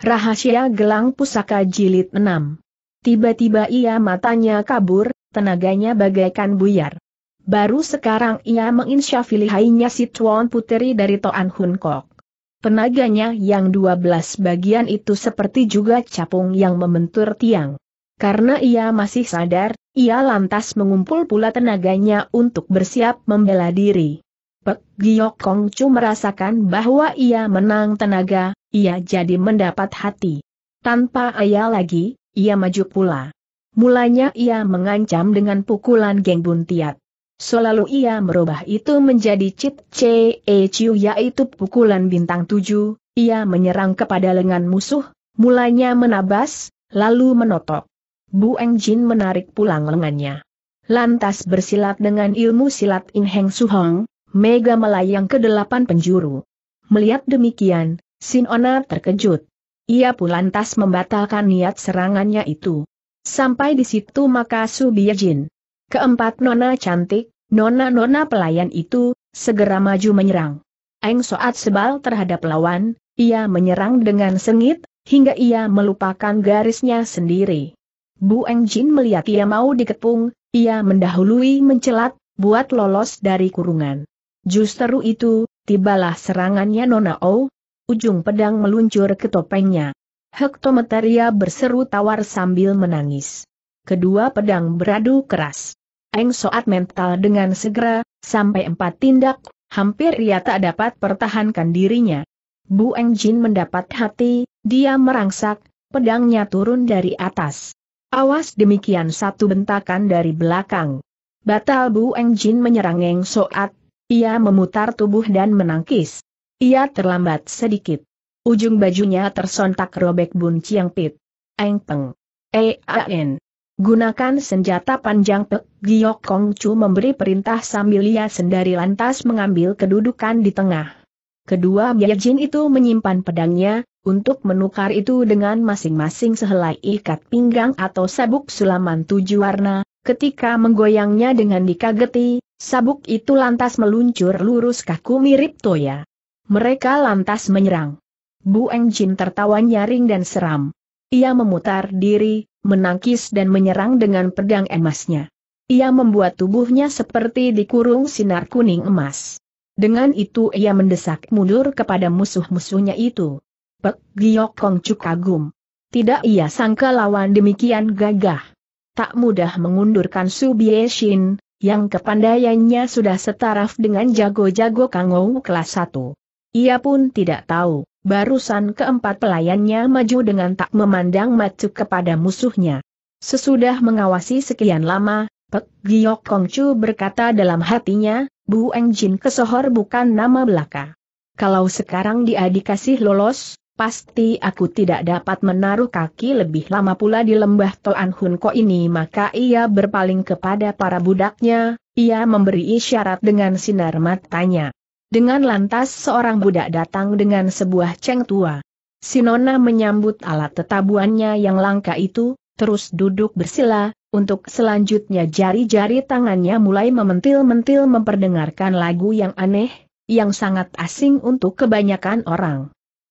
Rahasia Gelang Pusaka Jilid 6. Tiba-tiba ia matanya kabur, tenaganya bagaikan buyar. Baru sekarang ia menginsyafi lihainya si Tuan Puteri dari Toan Hun Kok. Tenaganya yang 12 bagian itu seperti juga capung yang membentur tiang. Karena ia masih sadar, ia lantas mengumpul pula tenaganya untuk bersiap membela diri. Pek Giok Kong Chu merasakan bahwa ia menang tenaga, ia jadi mendapat hati. Tanpa ayah lagi, ia maju pula. Mulanya ia mengancam dengan pukulan Geng Buntiat. Selalu ia merubah itu menjadi Chit Che e Chiu yaitu pukulan bintang tujuh, ia menyerang kepada lengan musuh, mulanya menabas, lalu menotok. Bu Eng Jin menarik pulang lengannya. Lantas bersilat dengan ilmu silat In Heng Suhong, Mega melayang ke delapan penjuru. Melihat demikian, Sinona terkejut. Ia pun lantas membatalkan niat serangannya itu. Sampai di situ maka Jin, Keempat nona cantik, nona-nona pelayan itu, segera maju menyerang. Eng Soat sebal terhadap lawan, ia menyerang dengan sengit, hingga ia melupakan garisnya sendiri. Bu Eng Jin melihat ia mau dikepung, ia mendahului mencelat, buat lolos dari kurungan. Justru itu, tibalah serangannya Nona O, ujung pedang meluncur ke topengnya. Hektometeria berseru tawar sambil menangis. Kedua pedang beradu keras. Eng soat mental dengan segera, sampai empat tindak, hampir ia tak dapat pertahankan dirinya. Bu Eng Jin mendapat hati, dia merangsak, pedangnya turun dari atas. Awas demikian satu bentakan dari belakang. Batal Bu Eng Jin menyerang Eng Soat, ia memutar tubuh dan menangkis. Ia terlambat sedikit. Ujung bajunya tersontak robek Bun Chiang Pit. Eng Peng. E-A-N. Gunakan senjata panjang Pek Giok Kong Chu memberi perintah sambil ia sendiri lantas mengambil kedudukan di tengah. Kedua Biajin itu menyimpan pedangnya, untuk menukar itu dengan masing-masing sehelai ikat pinggang atau sabuk sulaman tujuh warna, ketika menggoyangnya dengan dikageti, Sabuk itu lantas meluncur lurus kaku mirip Toya. Mereka lantas menyerang. Bu Engjin tertawa nyaring dan seram. Ia memutar diri, menangkis dan menyerang dengan pedang emasnya. Ia membuat tubuhnya seperti dikurung sinar kuning emas. Dengan itu ia mendesak mundur kepada musuh-musuhnya itu. Pek Giyok Kong Cuk kagum. Tidak ia sangka lawan demikian gagah. Tak mudah mengundurkan Su Shin, yang kepandaiannya sudah setaraf dengan jago-jago Kangou kelas 1. Ia pun tidak tahu, barusan keempat pelayannya maju dengan tak memandang macu kepada musuhnya. Sesudah mengawasi sekian lama, Pek Kong Kongcu berkata dalam hatinya, Bu Engjin kesohor bukan nama belaka. Kalau sekarang dia dikasih lolos, Pasti aku tidak dapat menaruh kaki lebih lama pula di lembah Toan Hun ini maka ia berpaling kepada para budaknya, ia memberi isyarat dengan sinar matanya. Dengan lantas seorang budak datang dengan sebuah ceng tua. Sinona menyambut alat tetabuannya yang langka itu, terus duduk bersila, untuk selanjutnya jari-jari tangannya mulai mementil-mentil memperdengarkan lagu yang aneh, yang sangat asing untuk kebanyakan orang.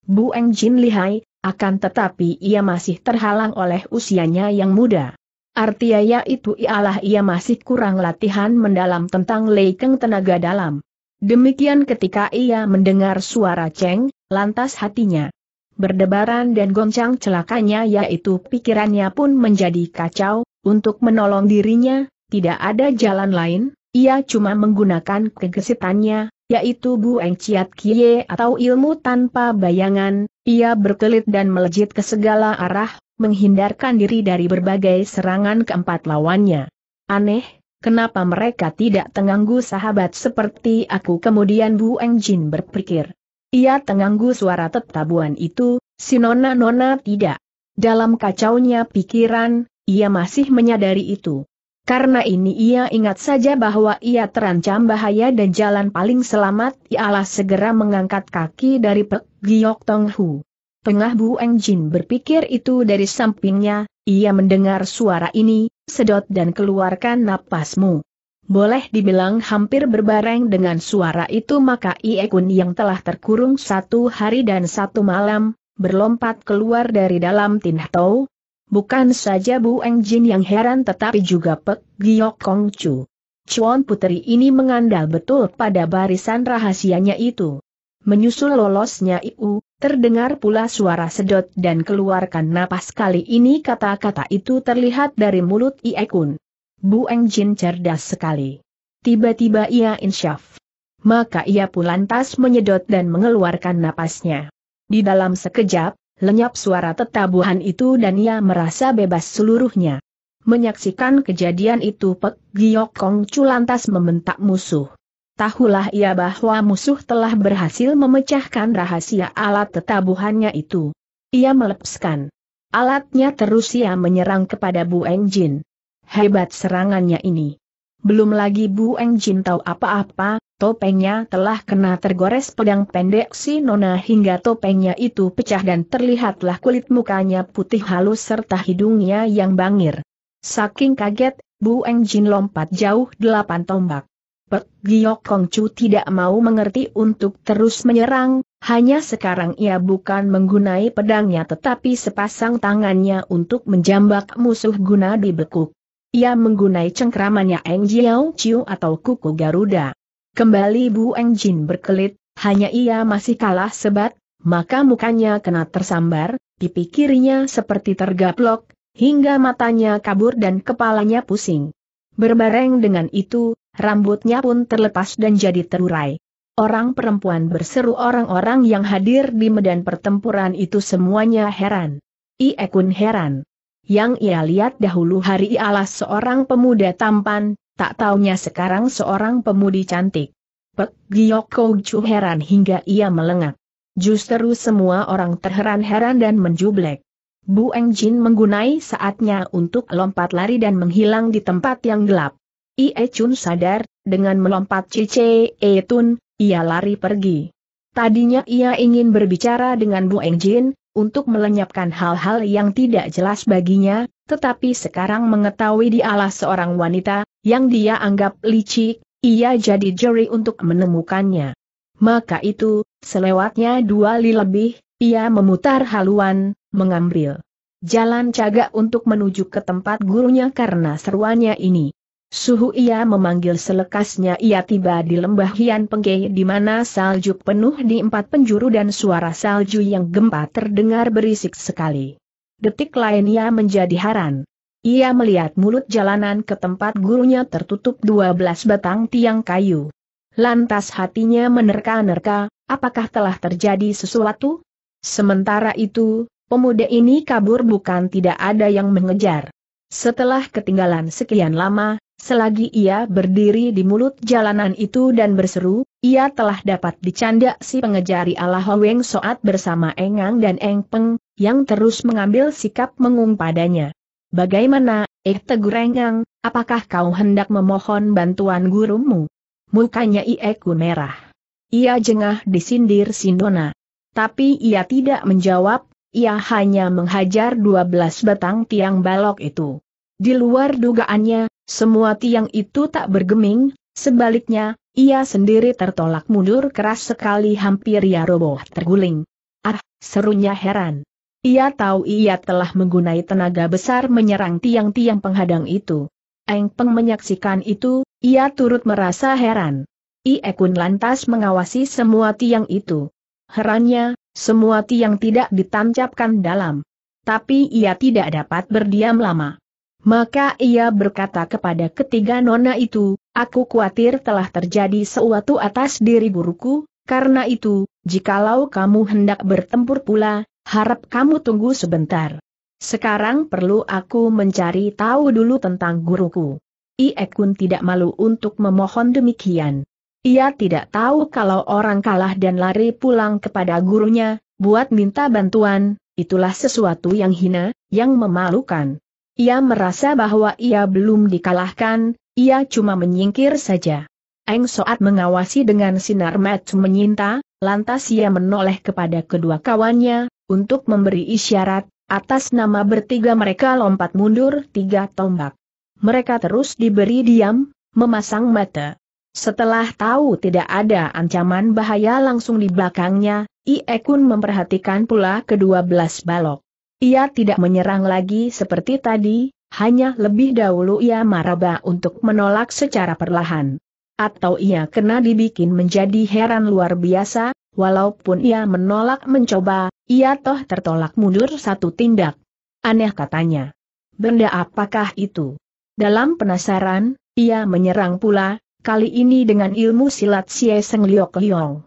Bu Eng Jin lihai, akan tetapi ia masih terhalang oleh usianya yang muda. Artinya ya itu ialah ia masih kurang latihan mendalam tentang leikeng tenaga dalam. Demikian ketika ia mendengar suara Ceng, lantas hatinya berdebaran dan goncang celakanya yaitu pikirannya pun menjadi kacau, untuk menolong dirinya, tidak ada jalan lain, ia cuma menggunakan kegesitannya, yaitu Bueng Ciat Kie atau ilmu tanpa bayangan, ia berkelit dan melejit ke segala arah, menghindarkan diri dari berbagai serangan keempat lawannya. Aneh, kenapa mereka tidak tenganggu sahabat seperti aku kemudian Bueng Jin berpikir. Ia tenganggu suara tetabuan itu, si Nona-Nona tidak. Dalam kacaunya pikiran, ia masih menyadari itu. Karena ini ia ingat saja bahwa ia terancam bahaya dan jalan paling selamat ialah segera mengangkat kaki dari Pek Giok Tong Hu. Tengah Bu Eng Jin berpikir itu dari sampingnya, ia mendengar suara ini, sedot dan keluarkan napasmu. Boleh dibilang hampir berbareng dengan suara itu maka Ie Kun yang telah terkurung satu hari dan satu malam, berlompat keluar dari dalam Tin Tau, Bukan saja Bu Eng Jin yang heran tetapi juga Pek Giok Kong Chu. Chuan Puteri ini mengandal betul pada barisan rahasianya itu. Menyusul lolosnya Iu, terdengar pula suara sedot dan keluarkan napas kali ini kata-kata itu terlihat dari mulut Iekun. Bu Eng Jin cerdas sekali. Tiba-tiba ia insyaf. Maka ia pun lantas menyedot dan mengeluarkan napasnya. Di dalam sekejap, lenyap suara tetabuhan itu dan ia merasa bebas seluruhnya. Menyaksikan kejadian itu Pek Giyok Kong Chu membentak musuh. Tahulah ia bahwa musuh telah berhasil memecahkan rahasia alat tetabuhannya itu. Ia melepaskan. Alatnya terus ia menyerang kepada Bu Jin. Hebat serangannya ini. Belum lagi Bu Jin tahu apa-apa, Topengnya telah kena tergores pedang pendek si Nona hingga topengnya itu pecah dan terlihatlah kulit mukanya putih halus serta hidungnya yang bangir. Saking kaget, Bu Eng Jin lompat jauh delapan tombak. Pek Giok Kong Chu tidak mau mengerti untuk terus menyerang, hanya sekarang ia bukan menggunai pedangnya tetapi sepasang tangannya untuk menjambak musuh guna dibekuk. Ia menggunai cengkramannya Eng Jiao Chiu atau kuku Garuda. Kembali Bu Eng Jin berkelit, hanya ia masih kalah sebat, maka mukanya kena tersambar, pipi kirinya seperti tergaplok, hingga matanya kabur dan kepalanya pusing. Berbareng dengan itu, rambutnya pun terlepas dan jadi terurai. Orang perempuan berseru orang-orang yang hadir di medan pertempuran itu semuanya heran. Ie kun heran. Yang ia lihat dahulu hari ialah seorang pemuda tampan, tak taunya sekarang seorang pemudi cantik. Pek Giok Kouchu heran hingga ia melengak. Justru semua orang terheran-heran dan menjublek. Bu Engjin menggunai saatnya untuk lompat lari dan menghilang di tempat yang gelap. Ie Chun sadar, dengan melompat Cice E Tun, ia lari pergi. Tadinya ia ingin berbicara dengan Bu Engjin, untuk melenyapkan hal-hal yang tidak jelas baginya, tetapi sekarang mengetahui di alas seorang wanita, yang dia anggap licik, ia jadi jeri untuk menemukannya. Maka itu, selewatnya dua li lebih, ia memutar haluan, mengambil jalan cagak untuk menuju ke tempat gurunya karena seruannya ini. Suhu ia memanggil selekasnya ia tiba di lembah Hian Pengge di mana salju penuh di empat penjuru dan suara salju yang gempa terdengar berisik sekali. Detik lain ia menjadi haran. Ia melihat mulut jalanan ke tempat gurunya tertutup dua belas batang tiang kayu. Lantas hatinya menerka-nerka, apakah telah terjadi sesuatu? Sementara itu, pemuda ini kabur bukan tidak ada yang mengejar. Setelah ketinggalan sekian lama, Selagi ia berdiri di mulut jalanan itu dan berseru, ia telah dapat dicanda si pengejari Allah Weng Soat bersama Engang dan Eng Peng, yang terus mengambil sikap mengung padanya. Bagaimana, Eh Tegur Engang, apakah kau hendak memohon bantuan gurumu? Mukanya Ieku merah. Ia jengah disindir Sindona. Tapi ia tidak menjawab, ia hanya menghajar 12 batang tiang balok itu. Di luar dugaannya, semua tiang itu tak bergeming, sebaliknya, ia sendiri tertolak mundur keras sekali hampir ia roboh terguling. Ah, serunya heran. Ia tahu ia telah menggunai tenaga besar menyerang tiang-tiang penghadang itu. Eng Peng menyaksikan itu, ia turut merasa heran. Ie Kun lantas mengawasi semua tiang itu. Herannya, semua tiang tidak ditancapkan dalam. Tapi ia tidak dapat berdiam lama. Maka ia berkata kepada ketiga nona itu, aku khawatir telah terjadi sesuatu atas diri guruku, karena itu, jikalau kamu hendak bertempur pula, harap kamu tunggu sebentar. Sekarang perlu aku mencari tahu dulu tentang guruku. Iekun tidak malu untuk memohon demikian. Ia tidak tahu kalau orang kalah dan lari pulang kepada gurunya, buat minta bantuan, itulah sesuatu yang hina, yang memalukan. Ia merasa bahwa ia belum dikalahkan, ia cuma menyingkir saja. Eng Soat mengawasi dengan sinar mat menyinta, lantas ia menoleh kepada kedua kawannya, untuk memberi isyarat, atas nama bertiga mereka lompat mundur tiga tombak. Mereka terus diberi diam, memasang mata. Setelah tahu tidak ada ancaman bahaya langsung di belakangnya, Iekun memperhatikan pula kedua belas balok. Ia tidak menyerang lagi seperti tadi, hanya lebih dahulu ia maraba untuk menolak secara perlahan. Atau ia kena dibikin menjadi heran luar biasa, walaupun ia menolak mencoba, ia toh tertolak mundur satu tindak. Aneh katanya. Benda apakah itu? Dalam penasaran, ia menyerang pula, kali ini dengan ilmu silat Sieseng Liok Liong.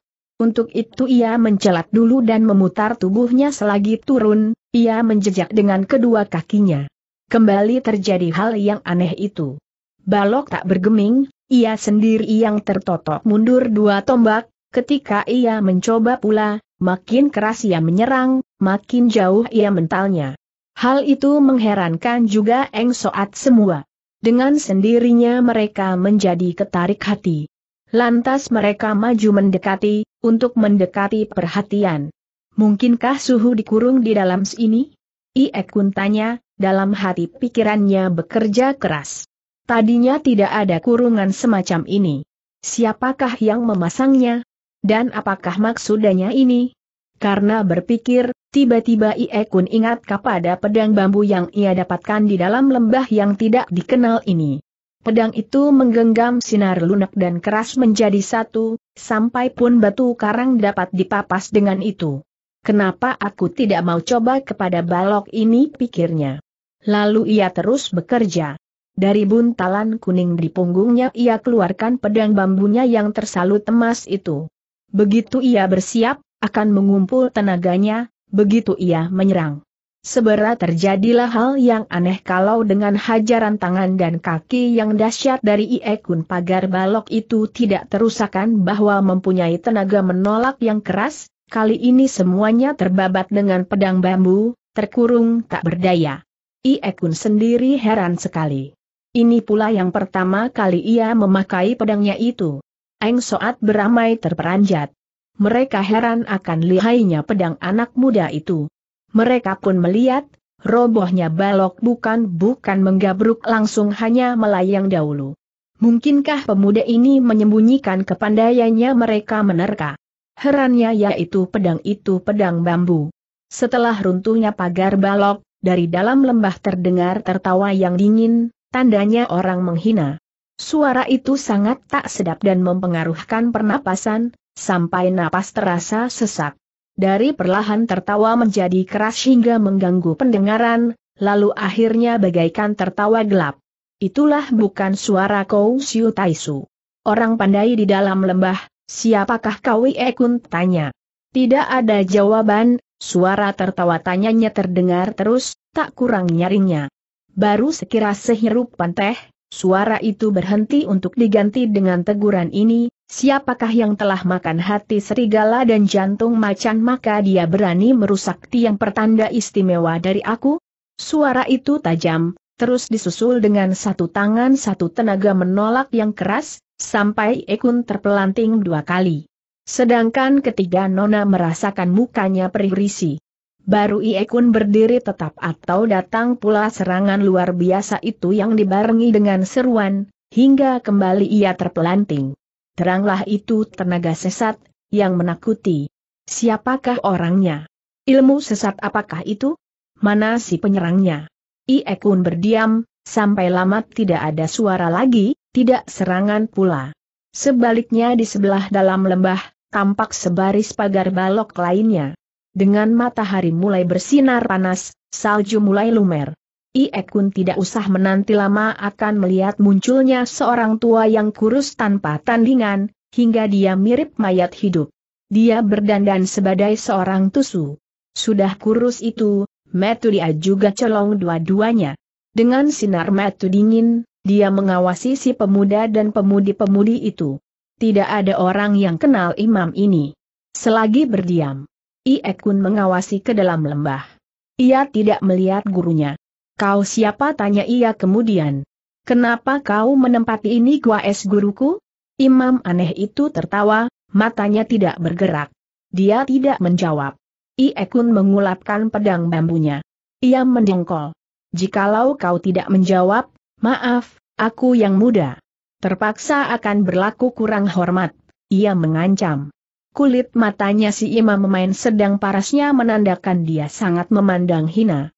Untuk itu ia mencelat dulu dan memutar tubuhnya selagi turun, ia menjejak dengan kedua kakinya. Kembali terjadi hal yang aneh itu. Balok tak bergeming, ia sendiri yang tertotok mundur dua tombak, ketika ia mencoba pula, makin keras ia menyerang, makin jauh ia mentalnya. Hal itu mengherankan juga Eng Soat semua. Dengan sendirinya mereka menjadi ketarik hati. Lantas mereka maju mendekati, untuk mendekati perhatian. Mungkinkah suhu dikurung di dalam sini? Iek Kun tanya, dalam hati pikirannya bekerja keras. Tadinya tidak ada kurungan semacam ini. Siapakah yang memasangnya? Dan apakah maksudnya ini? Karena berpikir, tiba-tiba Iek Kun ingat kepada pedang bambu yang ia dapatkan di dalam lembah yang tidak dikenal ini. Pedang itu menggenggam sinar lunak dan keras menjadi satu, sampai pun batu karang dapat dipapas dengan itu. Kenapa aku tidak mau coba kepada balok ini pikirnya. Lalu ia terus bekerja. Dari buntalan kuning di punggungnya ia keluarkan pedang bambunya yang tersalut emas itu. Begitu ia bersiap, akan mengumpul tenaganya, begitu ia menyerang. Sebera terjadilah hal yang aneh kalau dengan hajaran tangan dan kaki yang dahsyat dari Iekun pagar balok itu tidak terusakan bahwa mempunyai tenaga menolak yang keras, kali ini semuanya terbabat dengan pedang bambu, terkurung tak berdaya. Iekun sendiri heran sekali. Ini pula yang pertama kali ia memakai pedangnya itu. Eng Soat beramai terperanjat. Mereka heran akan lihainya pedang anak muda itu. Mereka pun melihat, robohnya balok bukan-bukan menggabruk langsung hanya melayang dahulu. Mungkinkah pemuda ini menyembunyikan kepandaiannya mereka menerka? Herannya yaitu pedang itu pedang bambu. Setelah runtuhnya pagar balok, dari dalam lembah terdengar tertawa yang dingin, tandanya orang menghina. Suara itu sangat tak sedap dan mempengaruhkan pernapasan, sampai napas terasa sesak dari perlahan tertawa menjadi keras hingga mengganggu pendengaran, lalu akhirnya bagaikan tertawa gelap. Itulah bukan suara Kou Siu Taisu. Orang pandai di dalam lembah, siapakah kau Ekun tanya. Tidak ada jawaban, suara tertawa tanyanya terdengar terus, tak kurang nyaringnya. Baru sekira sehirup teh, suara itu berhenti untuk diganti dengan teguran ini, Siapakah yang telah makan hati serigala dan jantung macan maka dia berani merusak tiang pertanda istimewa dari aku? Suara itu tajam, terus disusul dengan satu tangan satu tenaga menolak yang keras, sampai Ekun terpelanting dua kali. Sedangkan ketiga Nona merasakan mukanya perih risi. Baru Iekun berdiri tetap atau datang pula serangan luar biasa itu yang dibarengi dengan seruan, hingga kembali ia terpelanting teranglah itu tenaga sesat, yang menakuti. Siapakah orangnya? Ilmu sesat apakah itu? Mana si penyerangnya? Iekun berdiam, sampai lama tidak ada suara lagi, tidak serangan pula. Sebaliknya di sebelah dalam lembah, tampak sebaris pagar balok lainnya. Dengan matahari mulai bersinar panas, salju mulai lumer. Ie Kun tidak usah menanti lama akan melihat munculnya seorang tua yang kurus tanpa tandingan, hingga dia mirip mayat hidup. Dia berdandan sebagai seorang tusu. Sudah kurus itu, Metu Dia juga celong dua-duanya. Dengan sinar metu dingin, dia mengawasi si pemuda dan pemudi-pemudi itu. Tidak ada orang yang kenal imam ini. Selagi berdiam, Ie Kun mengawasi ke dalam lembah. Ia tidak melihat gurunya. Kau siapa tanya ia kemudian. Kenapa kau menempati ini gua es guruku? Imam aneh itu tertawa, matanya tidak bergerak. Dia tidak menjawab. Iekun mengulapkan pedang bambunya. Ia mendengkol. Jikalau kau tidak menjawab, maaf, aku yang muda. Terpaksa akan berlaku kurang hormat, ia mengancam. Kulit matanya si imam memain sedang parasnya menandakan dia sangat memandang hina.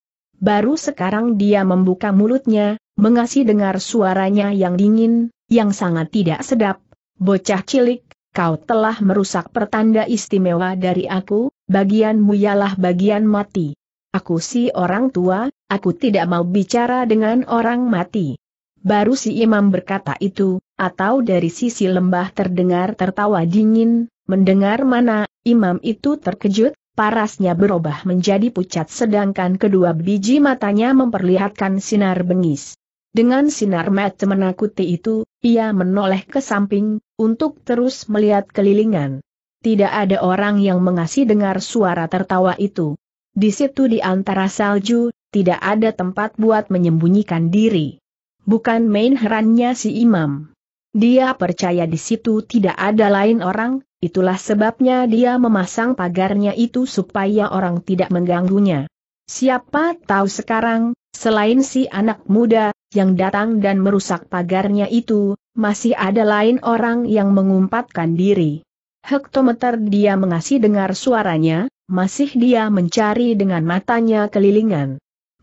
Baru sekarang dia membuka mulutnya, mengasih dengar suaranya yang dingin, yang sangat tidak sedap. Bocah cilik, kau telah merusak pertanda istimewa dari aku, bagianmu ialah bagian mati. Aku si orang tua, aku tidak mau bicara dengan orang mati. Baru si imam berkata itu, atau dari sisi lembah terdengar tertawa dingin, mendengar mana, imam itu terkejut, parasnya berubah menjadi pucat sedangkan kedua biji matanya memperlihatkan sinar bengis. Dengan sinar mat menakuti itu, ia menoleh ke samping, untuk terus melihat kelilingan. Tidak ada orang yang mengasih dengar suara tertawa itu. Di situ di antara salju, tidak ada tempat buat menyembunyikan diri. Bukan main herannya si imam. Dia percaya di situ tidak ada lain orang, itulah sebabnya dia memasang pagarnya itu supaya orang tidak mengganggunya. Siapa tahu sekarang, selain si anak muda, yang datang dan merusak pagarnya itu, masih ada lain orang yang mengumpatkan diri. Hektometer dia mengasih dengar suaranya, masih dia mencari dengan matanya kelilingan.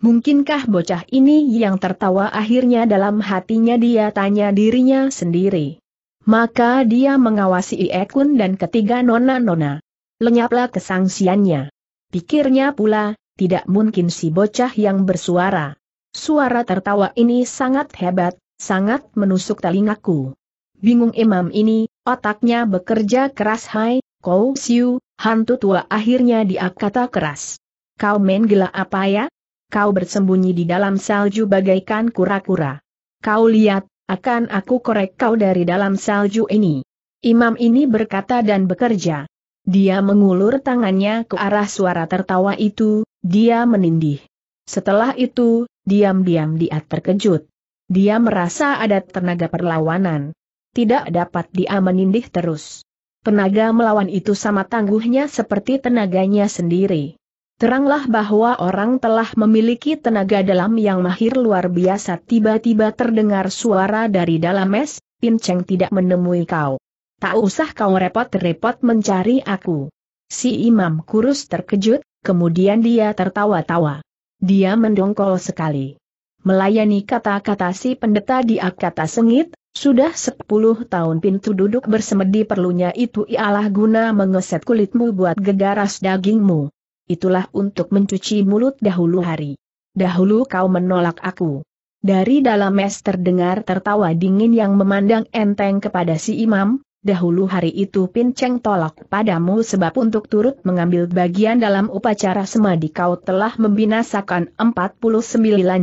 Mungkinkah bocah ini yang tertawa akhirnya dalam hatinya dia tanya dirinya sendiri. Maka dia mengawasi Iekun dan ketiga nona-nona. Lenyaplah kesangsiannya. Pikirnya pula, tidak mungkin si bocah yang bersuara. Suara tertawa ini sangat hebat, sangat menusuk telingaku. Bingung imam ini, otaknya bekerja keras hai, kau siu, hantu tua akhirnya dia kata keras. Kau main gila apa ya? kau bersembunyi di dalam salju bagaikan kura-kura. Kau lihat, akan aku korek kau dari dalam salju ini. Imam ini berkata dan bekerja. Dia mengulur tangannya ke arah suara tertawa itu, dia menindih. Setelah itu, diam-diam dia terkejut. Dia merasa ada tenaga perlawanan. Tidak dapat dia menindih terus. Tenaga melawan itu sama tangguhnya seperti tenaganya sendiri. Teranglah bahwa orang telah memiliki tenaga dalam yang mahir luar biasa tiba-tiba terdengar suara dari dalam es, Cheng tidak menemui kau. Tak usah kau repot-repot mencari aku. Si imam kurus terkejut, kemudian dia tertawa-tawa. Dia mendongkol sekali. Melayani kata-kata si pendeta di kata sengit, sudah sepuluh tahun pintu duduk bersemedi perlunya itu ialah guna mengeset kulitmu buat gegaras dagingmu itulah untuk mencuci mulut dahulu hari. Dahulu kau menolak aku. Dari dalam es terdengar tertawa dingin yang memandang enteng kepada si imam, dahulu hari itu pinceng tolak padamu sebab untuk turut mengambil bagian dalam upacara semadi kau telah membinasakan 49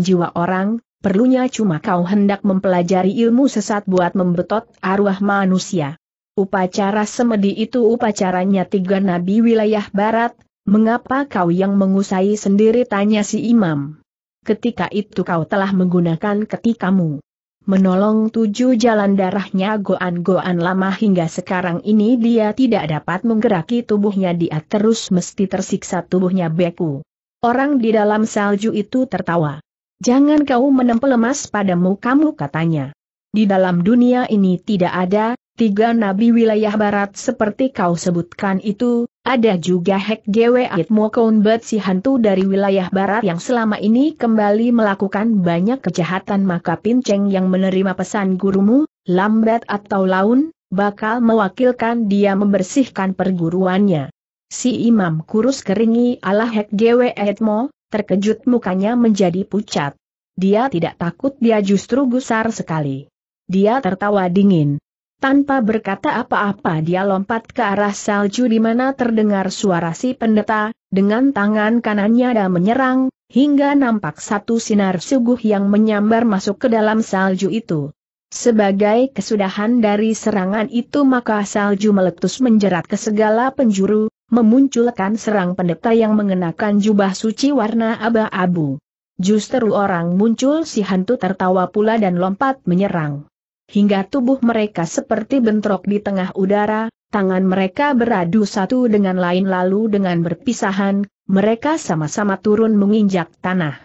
jiwa orang, perlunya cuma kau hendak mempelajari ilmu sesat buat membetot arwah manusia. Upacara semedi itu upacaranya tiga nabi wilayah barat, Mengapa kau yang mengusai sendiri tanya si imam? Ketika itu kau telah menggunakan ketikamu. Menolong tujuh jalan darahnya goan-goan lama hingga sekarang ini dia tidak dapat menggeraki tubuhnya dia terus mesti tersiksa tubuhnya beku. Orang di dalam salju itu tertawa. Jangan kau menempel emas padamu kamu katanya. Di dalam dunia ini tidak ada, tiga nabi wilayah barat seperti kau sebutkan itu, ada juga Hek Gwe Mokon Bet si hantu dari wilayah barat yang selama ini kembali melakukan banyak kejahatan maka Pinceng yang menerima pesan gurumu, lambat atau laun, bakal mewakilkan dia membersihkan perguruannya. Si imam kurus keringi ala Hek Gwe Etmo, terkejut mukanya menjadi pucat. Dia tidak takut dia justru gusar sekali. Dia tertawa dingin. Tanpa berkata apa-apa dia lompat ke arah salju di mana terdengar suara si pendeta, dengan tangan kanannya dia menyerang, hingga nampak satu sinar suguh yang menyambar masuk ke dalam salju itu. Sebagai kesudahan dari serangan itu maka salju meletus menjerat ke segala penjuru, memunculkan serang pendeta yang mengenakan jubah suci warna abu-abu. Justru orang muncul si hantu tertawa pula dan lompat menyerang hingga tubuh mereka seperti bentrok di tengah udara, tangan mereka beradu satu dengan lain lalu dengan berpisahan, mereka sama-sama turun menginjak tanah.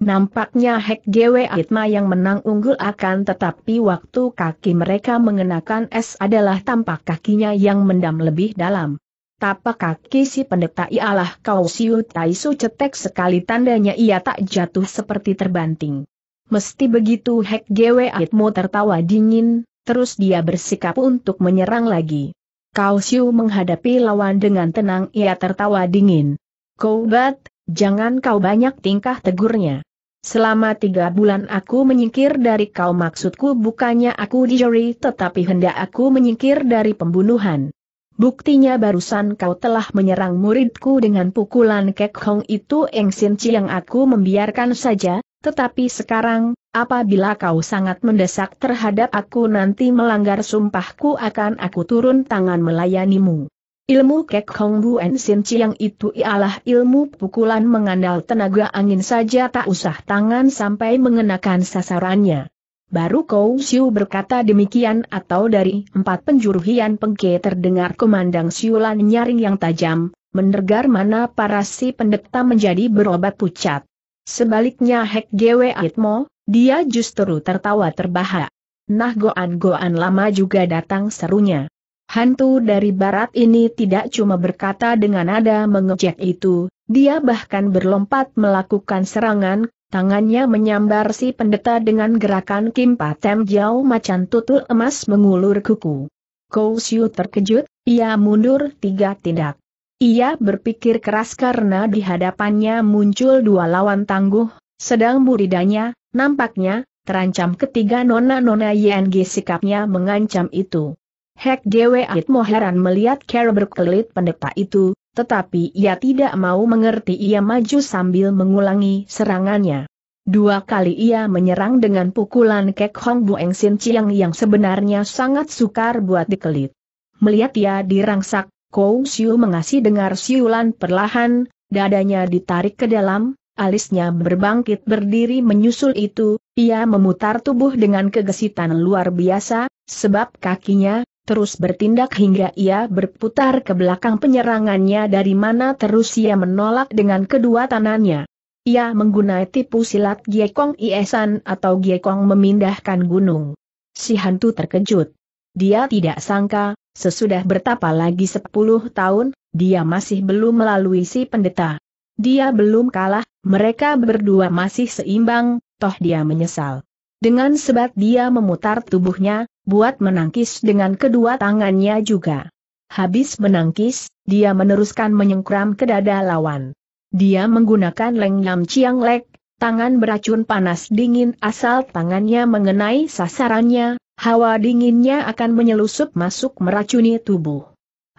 Nampaknya Hek Gwe Aitma yang menang unggul akan tetapi waktu kaki mereka mengenakan es adalah tampak kakinya yang mendam lebih dalam. Tapi kaki si pendeta ialah kau siu tai cetek sekali tandanya ia tak jatuh seperti terbanting. Mesti begitu Hek Gwe Atmo tertawa dingin, terus dia bersikap untuk menyerang lagi. Kau Siu menghadapi lawan dengan tenang ia tertawa dingin. Kau Bat, jangan kau banyak tingkah tegurnya. Selama tiga bulan aku menyingkir dari kau maksudku bukannya aku di jury tetapi hendak aku menyingkir dari pembunuhan. Buktinya barusan kau telah menyerang muridku dengan pukulan Kek Hong itu Eng Sin yang aku membiarkan saja, tetapi sekarang, apabila kau sangat mendesak terhadap aku nanti melanggar sumpahku akan aku turun tangan melayanimu. Ilmu Kek Hong Buen Sin Chiang itu ialah ilmu pukulan mengandal tenaga angin saja tak usah tangan sampai mengenakan sasarannya. Baru Kou Siu berkata demikian atau dari empat penjuru Hian Pengke terdengar kumandang siulan nyaring yang tajam, mendengar mana para si pendeta menjadi berobat pucat. Sebaliknya Hek Gwe Aitmo, dia justru tertawa terbahak. Nah goan-goan lama juga datang serunya. Hantu dari barat ini tidak cuma berkata dengan nada mengejek itu, dia bahkan berlompat melakukan serangan, tangannya menyambar si pendeta dengan gerakan tem jauh macan tutul emas mengulur kuku. Siu terkejut, ia mundur tiga tindak. Ia berpikir keras karena di hadapannya muncul dua lawan tangguh, sedang muridannya, nampaknya, terancam ketiga nona-nona YNG sikapnya mengancam itu. Hek Dewe Ait Moheran melihat cara berkelit pendeta itu, tetapi ia tidak mau mengerti ia maju sambil mengulangi serangannya. Dua kali ia menyerang dengan pukulan Kek Hong Bueng Sin Chiang yang sebenarnya sangat sukar buat dikelit. Melihat ia dirangsak, Kou Siu mengasih dengar siulan perlahan, dadanya ditarik ke dalam, alisnya berbangkit berdiri menyusul itu, ia memutar tubuh dengan kegesitan luar biasa, sebab kakinya, terus bertindak hingga ia berputar ke belakang penyerangannya dari mana terus ia menolak dengan kedua tanannya. Ia menggunai tipu silat Giekong Iesan atau Giekong memindahkan gunung. Si hantu terkejut. Dia tidak sangka, Sesudah bertapa lagi 10 tahun, dia masih belum melalui si pendeta. Dia belum kalah, mereka berdua masih seimbang, toh dia menyesal. Dengan sebat dia memutar tubuhnya, buat menangkis dengan kedua tangannya juga. Habis menangkis, dia meneruskan menyengkram ke dada lawan. Dia menggunakan lengnam ciang lek, tangan beracun panas dingin asal tangannya mengenai sasarannya, hawa dinginnya akan menyelusup masuk meracuni tubuh.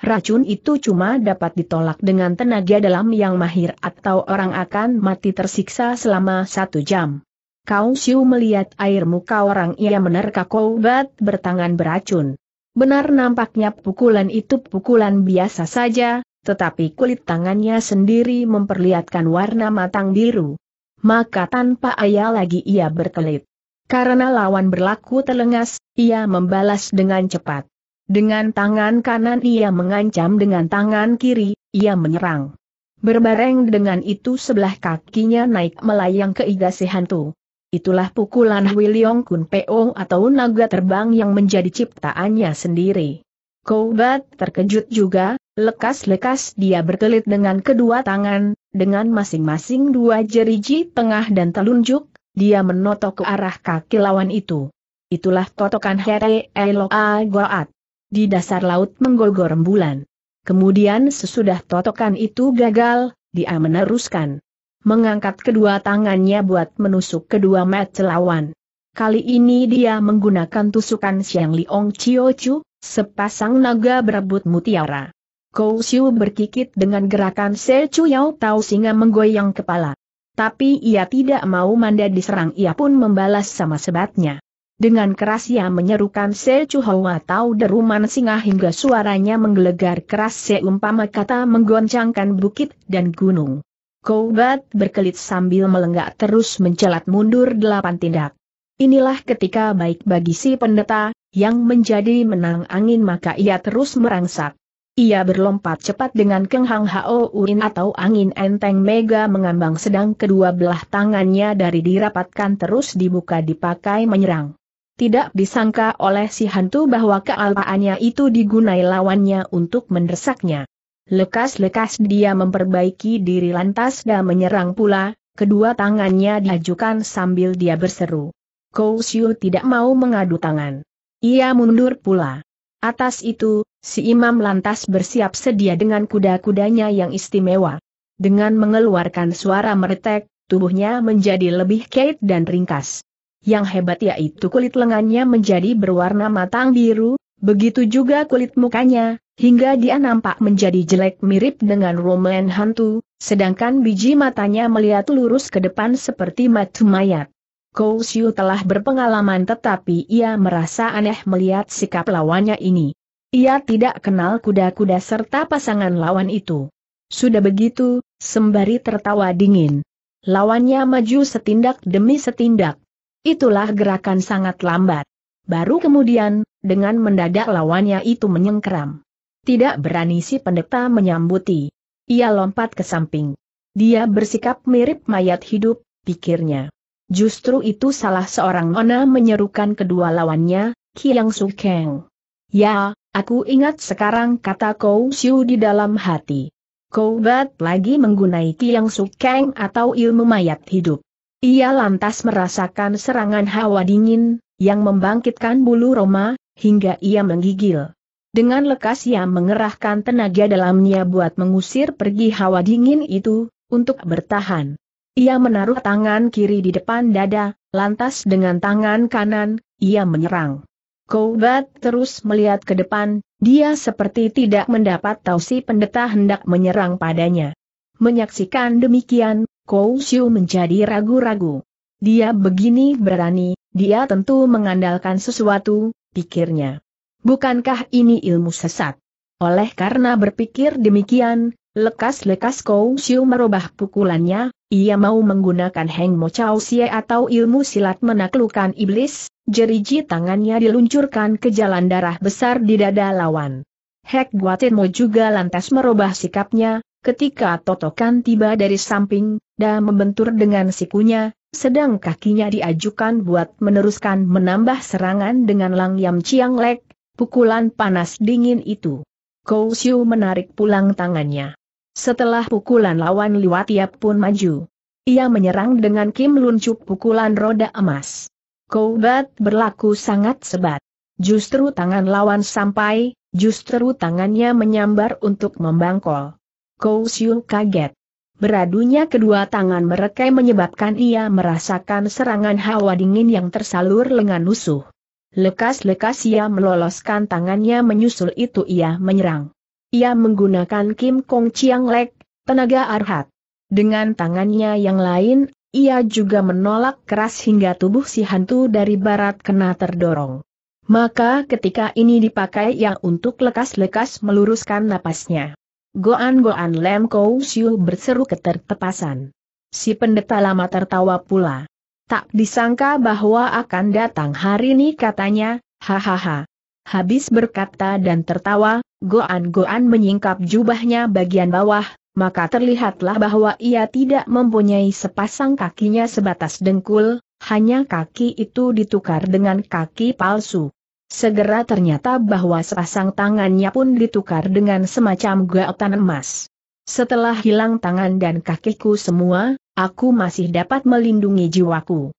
Racun itu cuma dapat ditolak dengan tenaga dalam yang mahir atau orang akan mati tersiksa selama satu jam. Kau Siu melihat air muka orang ia menerka kobat bertangan beracun. Benar nampaknya pukulan itu pukulan biasa saja, tetapi kulit tangannya sendiri memperlihatkan warna matang biru maka tanpa ayah lagi ia berkelit. Karena lawan berlaku telengas, ia membalas dengan cepat. Dengan tangan kanan ia mengancam dengan tangan kiri, ia menyerang. Berbareng dengan itu sebelah kakinya naik melayang ke si hantu. Itulah pukulan Wiliong Kun Peong atau naga terbang yang menjadi ciptaannya sendiri. Kobat terkejut juga, lekas-lekas dia berkelit dengan kedua tangan, dengan masing-masing dua jeriji tengah dan telunjuk, dia menotok ke arah kaki lawan itu. Itulah totokan Here Eloa Goat. Di dasar laut menggolgor rembulan. Kemudian sesudah totokan itu gagal, dia meneruskan. Mengangkat kedua tangannya buat menusuk kedua mat lawan. Kali ini dia menggunakan tusukan Xiang Liong Chio Chu, sepasang naga berebut mutiara. Kou siu berkikit dengan gerakan Se Chu Yau Tau Singa menggoyang kepala. Tapi ia tidak mau manda diserang ia pun membalas sama sebatnya. Dengan keras ia menyerukan Se Chu Hwa Tau deruman singa hingga suaranya menggelegar keras seumpama kata menggoncangkan bukit dan gunung. bat berkelit sambil melenggak terus mencelat mundur delapan tindak. Inilah ketika baik bagi si pendeta, yang menjadi menang angin maka ia terus merangsak. Ia berlompat cepat dengan Keng Hang Hao Uin atau angin enteng mega mengambang sedang kedua belah tangannya dari dirapatkan terus dibuka dipakai menyerang. Tidak disangka oleh si hantu bahwa kealpaannya itu digunai lawannya untuk mendesaknya. Lekas-lekas dia memperbaiki diri lantas dan menyerang pula, kedua tangannya diajukan sambil dia berseru. Kou Xiu tidak mau mengadu tangan. Ia mundur pula. Atas itu, si imam lantas bersiap sedia dengan kuda-kudanya yang istimewa. Dengan mengeluarkan suara meretek, tubuhnya menjadi lebih kait dan ringkas. Yang hebat yaitu kulit lengannya menjadi berwarna matang biru, begitu juga kulit mukanya, hingga dia nampak menjadi jelek mirip dengan Roman hantu, sedangkan biji matanya melihat lurus ke depan seperti matu mayat. Kou Siu telah berpengalaman tetapi ia merasa aneh melihat sikap lawannya ini. Ia tidak kenal kuda-kuda serta pasangan lawan itu. Sudah begitu, sembari tertawa dingin. Lawannya maju setindak demi setindak. Itulah gerakan sangat lambat. Baru kemudian, dengan mendadak lawannya itu menyengkeram. Tidak berani si pendeta menyambuti. Ia lompat ke samping. Dia bersikap mirip mayat hidup, pikirnya. Justru itu salah seorang nona menyerukan kedua lawannya, Kiang Su Keng. Ya, aku ingat sekarang kata Kou Siu di dalam hati. Kou Bat lagi menggunai Kiang Su Keng atau ilmu mayat hidup. Ia lantas merasakan serangan hawa dingin, yang membangkitkan bulu Roma, hingga ia menggigil. Dengan lekas ia mengerahkan tenaga dalamnya buat mengusir pergi hawa dingin itu, untuk bertahan. Ia menaruh tangan kiri di depan dada, lantas dengan tangan kanan, ia menyerang. Kobat terus melihat ke depan, dia seperti tidak mendapat tahu si pendeta hendak menyerang padanya. Menyaksikan demikian, Kou Siu menjadi ragu-ragu. Dia begini berani, dia tentu mengandalkan sesuatu, pikirnya. Bukankah ini ilmu sesat? Oleh karena berpikir demikian, lekas-lekas Kou Siu merubah pukulannya, ia mau menggunakan Heng Mo Chao Xie atau ilmu silat menaklukkan iblis, jeriji tangannya diluncurkan ke jalan darah besar di dada lawan. Hek Mo juga lantas merubah sikapnya, ketika totokan tiba dari samping, dan membentur dengan sikunya, sedang kakinya diajukan buat meneruskan menambah serangan dengan Lang Yam Chiang Lek, pukulan panas dingin itu. Kou Siu menarik pulang tangannya. Setelah pukulan lawan Liwatiap pun maju. Ia menyerang dengan Kim Luncup pukulan roda emas. Koubat berlaku sangat sebat. Justru tangan lawan sampai, justru tangannya menyambar untuk membangkol. Kou Siu kaget. Beradunya kedua tangan mereka menyebabkan ia merasakan serangan hawa dingin yang tersalur lengan musuh. Lekas-lekas ia meloloskan tangannya menyusul itu ia menyerang. Ia menggunakan Kim Kong Chiang Lek, tenaga arhat. Dengan tangannya yang lain, ia juga menolak keras hingga tubuh si hantu dari barat kena terdorong. Maka ketika ini dipakai ia untuk lekas-lekas meluruskan napasnya. Goan-goan Lem Kou Siu berseru ketertepasan. Si pendeta lama tertawa pula. Tak disangka bahwa akan datang hari ini katanya, hahaha. Habis berkata dan tertawa, Goan-Goan menyingkap jubahnya bagian bawah, maka terlihatlah bahwa ia tidak mempunyai sepasang kakinya sebatas dengkul, hanya kaki itu ditukar dengan kaki palsu. Segera ternyata bahwa sepasang tangannya pun ditukar dengan semacam gaotan emas. Setelah hilang tangan dan kakiku semua, aku masih dapat melindungi jiwaku.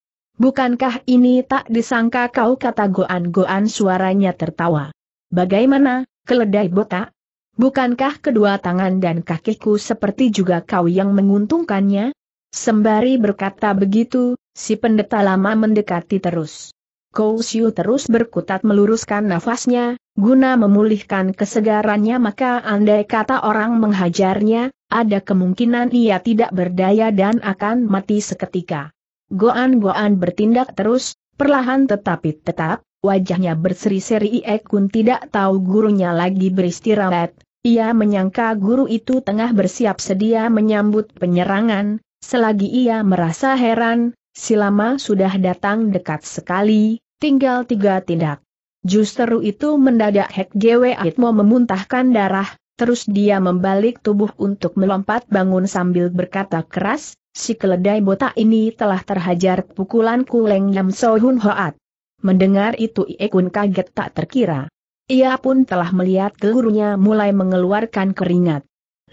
Bukankah ini tak disangka kau kata goan-goan suaranya tertawa. Bagaimana, keledai botak? Bukankah kedua tangan dan kakiku seperti juga kau yang menguntungkannya? Sembari berkata begitu, si pendeta lama mendekati terus. Kou Siu terus berkutat meluruskan nafasnya, guna memulihkan kesegarannya maka andai kata orang menghajarnya, ada kemungkinan ia tidak berdaya dan akan mati seketika. Goan-goan bertindak terus, perlahan tetapi tetap, wajahnya berseri-seri Iekun tidak tahu gurunya lagi beristirahat, ia menyangka guru itu tengah bersiap sedia menyambut penyerangan, selagi ia merasa heran, Silama sudah datang dekat sekali, tinggal tiga tindak. Justru itu mendadak Hek Gwe Itmo memuntahkan darah, terus dia membalik tubuh untuk melompat bangun sambil berkata keras, si keledai botak ini telah terhajar pukulan kuleng Yam Sohun Hoat. Mendengar itu Ie kaget tak terkira. Ia pun telah melihat gurunya mulai mengeluarkan keringat.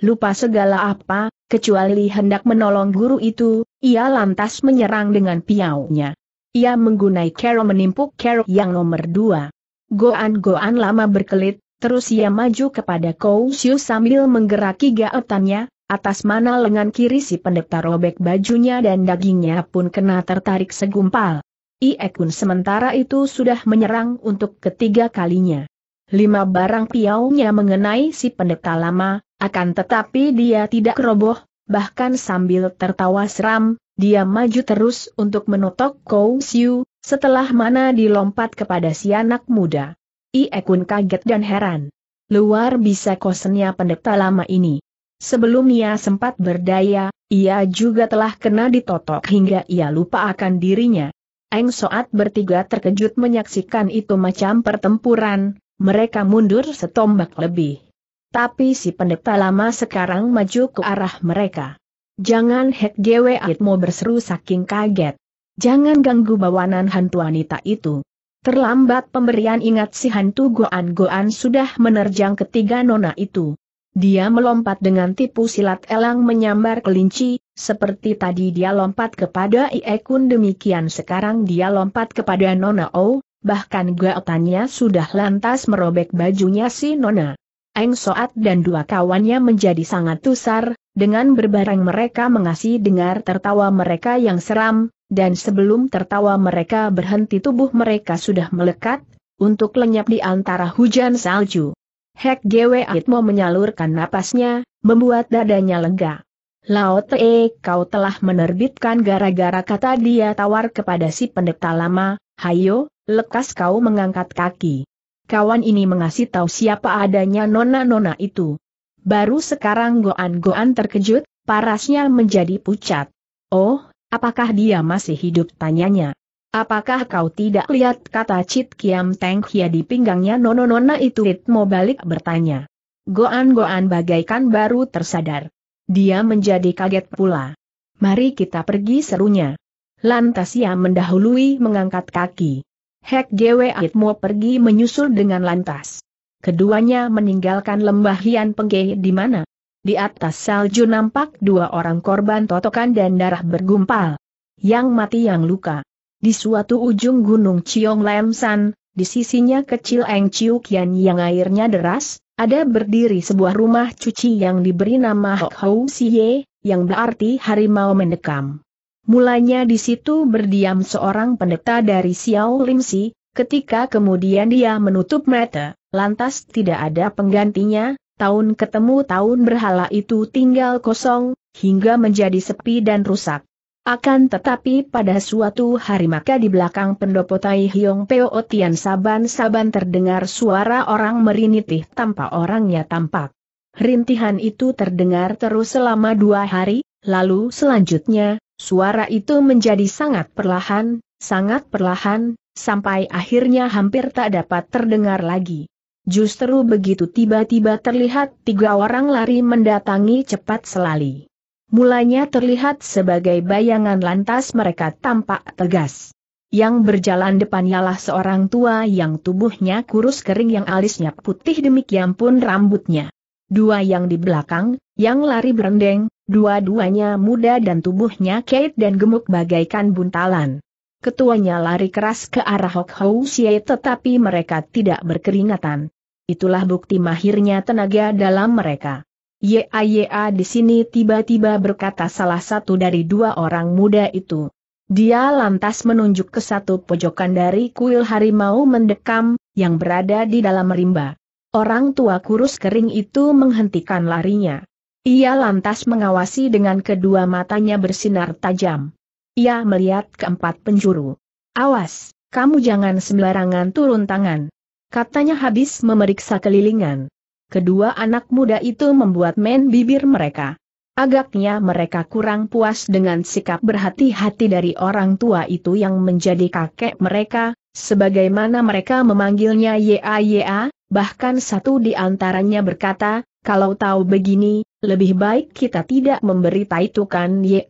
Lupa segala apa, kecuali hendak menolong guru itu, ia lantas menyerang dengan piaunya. Ia menggunai kero menimpuk kero yang nomor dua. Goan-goan lama berkelit, terus ia maju kepada Kou Siu sambil menggeraki gaetannya, atas mana lengan kiri si pendeta robek bajunya dan dagingnya pun kena tertarik segumpal. Iekun sementara itu sudah menyerang untuk ketiga kalinya. Lima barang piaunya mengenai si pendeta lama, akan tetapi dia tidak roboh, bahkan sambil tertawa seram, dia maju terus untuk menotok Kou Siu, setelah mana dilompat kepada si anak muda. Iekun kaget dan heran. Luar bisa kosennya pendeta lama ini. Sebelum ia sempat berdaya, ia juga telah kena ditotok hingga ia lupa akan dirinya. Eng Soat bertiga terkejut menyaksikan itu macam pertempuran, mereka mundur setombak lebih. Tapi si pendeta lama sekarang maju ke arah mereka. Jangan hek dewe mau berseru saking kaget. Jangan ganggu bawanan hantu wanita itu. Terlambat pemberian ingat si hantu goan-goan sudah menerjang ketiga nona itu. Dia melompat dengan tipu silat elang menyambar kelinci, seperti tadi dia lompat kepada Iekun demikian sekarang dia lompat kepada Nona O, bahkan gaotannya sudah lantas merobek bajunya si Nona. Eng Soat dan dua kawannya menjadi sangat tusar, dengan berbareng mereka mengasih dengar tertawa mereka yang seram, dan sebelum tertawa mereka berhenti tubuh mereka sudah melekat, untuk lenyap di antara hujan salju. Hek Gwe Atmo menyalurkan napasnya, membuat dadanya lega. Lao Te, kau telah menerbitkan gara-gara kata dia tawar kepada si pendeta lama, hayo, lekas kau mengangkat kaki. Kawan ini mengasih tahu siapa adanya nona-nona itu. Baru sekarang Goan-Goan terkejut, parasnya menjadi pucat. Oh, apakah dia masih hidup tanyanya. Apakah kau tidak lihat kata Cit Kiam Teng Hia di pinggangnya Nono Nona itu Ritmo balik bertanya. Goan-goan bagaikan baru tersadar. Dia menjadi kaget pula. Mari kita pergi serunya. Lantas ia mendahului mengangkat kaki. Hek Gwe mau pergi menyusul dengan lantas. Keduanya meninggalkan lembah Hian Pengge di mana? Di atas salju nampak dua orang korban totokan dan darah bergumpal. Yang mati yang luka. Di suatu ujung gunung Ciong Lemsan, di sisinya kecil Eng kian yang airnya deras, ada berdiri sebuah rumah cuci yang diberi nama Hou Siye, yang berarti harimau mendekam. Mulanya di situ berdiam seorang pendeta dari Xiao Lim Si. ketika kemudian dia menutup mata, lantas tidak ada penggantinya, tahun ketemu tahun berhala itu tinggal kosong, hingga menjadi sepi dan rusak. Akan tetapi pada suatu hari maka di belakang pendopo Tai Hiong Peo Tian Saban-Saban terdengar suara orang merintih tanpa orangnya tampak. Rintihan itu terdengar terus selama dua hari, lalu selanjutnya, suara itu menjadi sangat perlahan, sangat perlahan, sampai akhirnya hampir tak dapat terdengar lagi. Justru begitu tiba-tiba terlihat tiga orang lari mendatangi cepat selali mulanya terlihat sebagai bayangan lantas mereka tampak tegas. Yang berjalan depan ialah seorang tua yang tubuhnya kurus kering yang alisnya putih demikian pun rambutnya. Dua yang di belakang, yang lari berendeng, dua-duanya muda dan tubuhnya kait dan gemuk bagaikan buntalan. Ketuanya lari keras ke arah Hok Hou Xie tetapi mereka tidak berkeringatan. Itulah bukti mahirnya tenaga dalam mereka. YAYA di sini tiba-tiba berkata salah satu dari dua orang muda itu. Dia lantas menunjuk ke satu pojokan dari kuil harimau mendekam, yang berada di dalam rimba. Orang tua kurus kering itu menghentikan larinya. Ia lantas mengawasi dengan kedua matanya bersinar tajam. Ia melihat keempat penjuru. Awas, kamu jangan sembarangan turun tangan. Katanya habis memeriksa kelilingan kedua anak muda itu membuat men bibir mereka. Agaknya mereka kurang puas dengan sikap berhati-hati dari orang tua itu yang menjadi kakek mereka, sebagaimana mereka memanggilnya ya ya. bahkan satu di antaranya berkata, kalau tahu begini, lebih baik kita tidak memberi taitukan ya.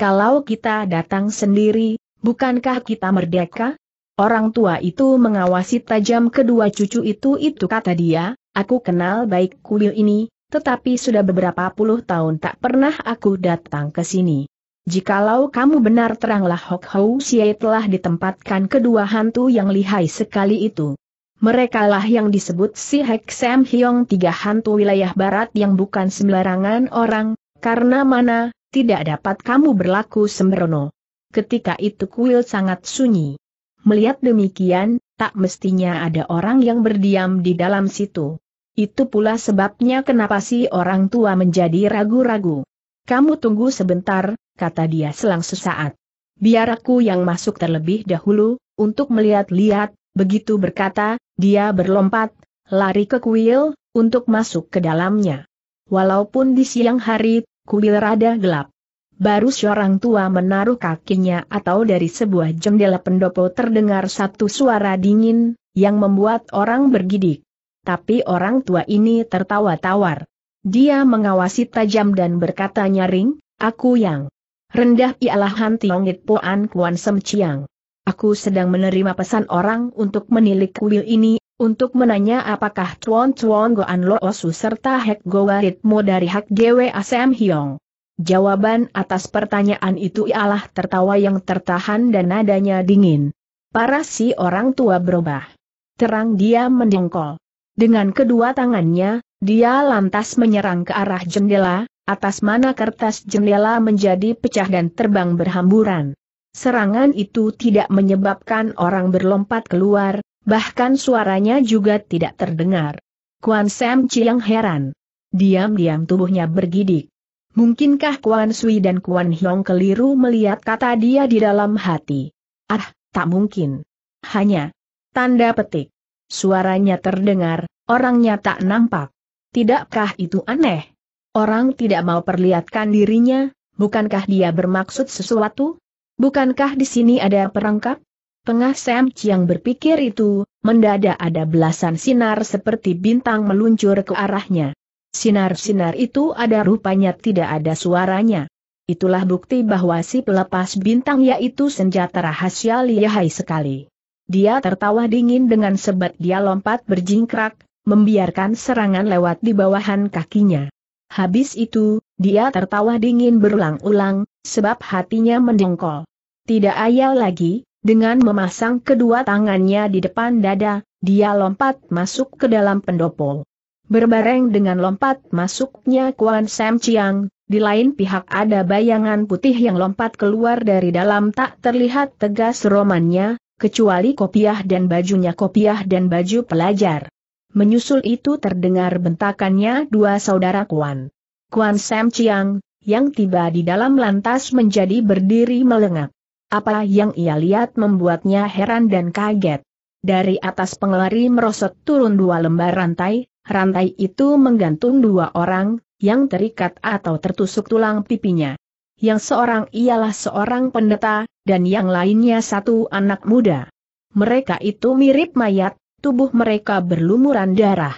Kalau kita datang sendiri, bukankah kita merdeka? Orang tua itu mengawasi tajam kedua cucu itu itu kata dia, Aku kenal baik kuil ini, tetapi sudah beberapa puluh tahun tak pernah aku datang ke sini. Jikalau kamu benar teranglah Hok Hou Xie telah ditempatkan kedua hantu yang lihai sekali itu. Merekalah yang disebut si Hek Sam Hyong tiga hantu wilayah barat yang bukan sembarangan orang, karena mana, tidak dapat kamu berlaku sembrono. Ketika itu kuil sangat sunyi. Melihat demikian, tak mestinya ada orang yang berdiam di dalam situ. Itu pula sebabnya kenapa si orang tua menjadi ragu-ragu. Kamu tunggu sebentar, kata dia selang sesaat. Biar aku yang masuk terlebih dahulu, untuk melihat-lihat, begitu berkata, dia berlompat, lari ke kuil, untuk masuk ke dalamnya. Walaupun di siang hari, kuil rada gelap baru seorang tua menaruh kakinya atau dari sebuah jendela pendopo terdengar satu suara dingin, yang membuat orang bergidik. Tapi orang tua ini tertawa tawar. Dia mengawasi tajam dan berkata nyaring, aku yang rendah ialah Han Tiongit Poan Kuan Sem Chiang. Aku sedang menerima pesan orang untuk menilik kuil ini, untuk menanya apakah Tuan Tuan Goan Lo Osu serta Hek Goa Ritmo dari Hak gwe Asem hiong. Jawaban atas pertanyaan itu ialah tertawa yang tertahan dan nadanya dingin. Para si orang tua berubah. Terang dia mendengkol. Dengan kedua tangannya, dia lantas menyerang ke arah jendela, atas mana kertas jendela menjadi pecah dan terbang berhamburan. Serangan itu tidak menyebabkan orang berlompat keluar, bahkan suaranya juga tidak terdengar. Kuan Sam Chiang heran. Diam-diam tubuhnya bergidik. Mungkinkah Kuan Sui dan Kuan Hiong keliru melihat kata dia di dalam hati? Ah, tak mungkin. Hanya tanda petik. Suaranya terdengar, orangnya tak nampak. Tidakkah itu aneh? Orang tidak mau perlihatkan dirinya, bukankah dia bermaksud sesuatu? Bukankah di sini ada perangkap? Tengah Sam Chiang berpikir itu, mendadak ada belasan sinar seperti bintang meluncur ke arahnya. Sinar-sinar itu ada rupanya tidak ada suaranya. Itulah bukti bahwa si pelepas bintang yaitu senjata rahasia lihai sekali. Dia tertawa dingin dengan sebat dia lompat berjingkrak, membiarkan serangan lewat di bawahan kakinya. Habis itu, dia tertawa dingin berulang-ulang, sebab hatinya mendengkol. Tidak ayal lagi, dengan memasang kedua tangannya di depan dada, dia lompat masuk ke dalam pendopo. Berbareng dengan lompat masuknya Kuan Sam Chiang, di lain pihak ada bayangan putih yang lompat keluar dari dalam tak terlihat tegas romannya, kecuali kopiah dan bajunya kopiah dan baju pelajar. Menyusul itu terdengar bentakannya dua saudara Kuan. Kuan Sam Chiang, yang tiba di dalam lantas menjadi berdiri melengak. Apa yang ia lihat membuatnya heran dan kaget. Dari atas pengelari merosot turun dua lembar rantai, rantai itu menggantung dua orang, yang terikat atau tertusuk tulang pipinya. Yang seorang ialah seorang pendeta, dan yang lainnya satu anak muda. Mereka itu mirip mayat, tubuh mereka berlumuran darah.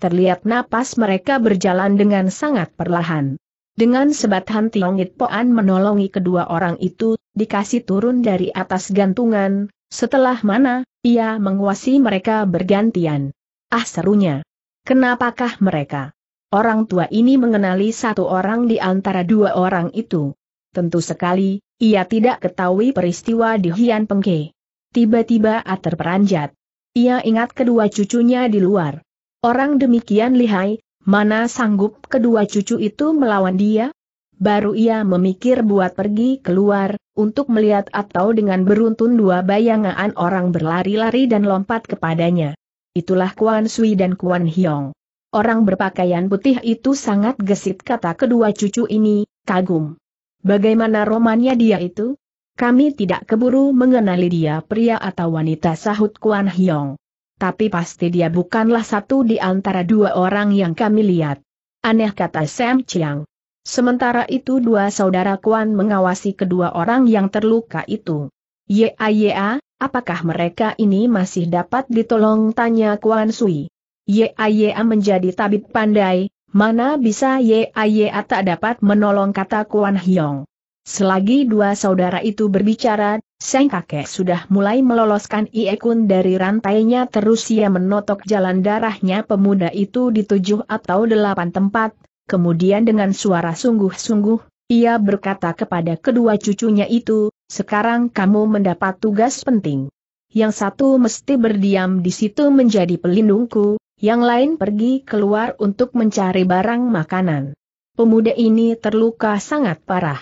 Terlihat napas mereka berjalan dengan sangat perlahan. Dengan sebatan Tiongit Poan menolongi kedua orang itu, dikasih turun dari atas gantungan, setelah mana, ia menguasai mereka bergantian. Ah serunya! Kenapakah mereka? Orang tua ini mengenali satu orang di antara dua orang itu. Tentu sekali, ia tidak ketahui peristiwa di Hian Pengke. Tiba-tiba A terperanjat. Ia ingat kedua cucunya di luar. Orang demikian lihai, mana sanggup kedua cucu itu melawan dia? Baru ia memikir buat pergi keluar, untuk melihat atau dengan beruntun dua bayangan orang berlari-lari dan lompat kepadanya itulah Kuan Sui dan Kuan Hiong. Orang berpakaian putih itu sangat gesit kata kedua cucu ini, kagum. Bagaimana romannya dia itu? Kami tidak keburu mengenali dia pria atau wanita sahut Kuan Hiong. Tapi pasti dia bukanlah satu di antara dua orang yang kami lihat. Aneh kata Sam Chiang. Sementara itu dua saudara Kuan mengawasi kedua orang yang terluka itu. Ya ya, apakah mereka ini masih dapat ditolong tanya Kuan Sui. Ya ya menjadi tabib pandai, mana bisa ya ya tak dapat menolong kata Kuan Hyong. Selagi dua saudara itu berbicara, sang kakek sudah mulai meloloskan Iekun dari rantainya terus ia menotok jalan darahnya pemuda itu di tujuh atau delapan tempat, kemudian dengan suara sungguh-sungguh, ia berkata kepada kedua cucunya itu, sekarang kamu mendapat tugas penting. Yang satu mesti berdiam di situ menjadi pelindungku, yang lain pergi keluar untuk mencari barang makanan. Pemuda ini terluka sangat parah.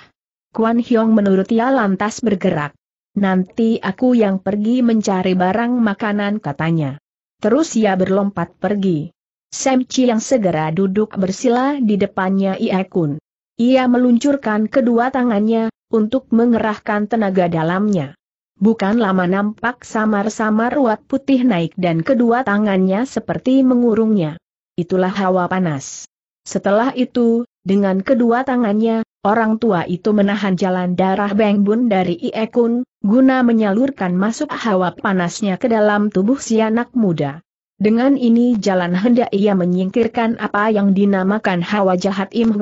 Kuan Hyong ia lantas bergerak. Nanti aku yang pergi mencari barang makanan katanya. Terus ia berlompat pergi. Sam Chi yang segera duduk bersila di depannya Ia Kun. Ia meluncurkan kedua tangannya, untuk mengerahkan tenaga dalamnya. Bukan lama nampak samar-samar ruat putih naik dan kedua tangannya seperti mengurungnya. Itulah hawa panas. Setelah itu, dengan kedua tangannya, orang tua itu menahan jalan darah Bengbun dari iekun, guna menyalurkan masuk hawa panasnya ke dalam tubuh si anak muda. Dengan ini jalan hendak ia menyingkirkan apa yang dinamakan hawa jahat Im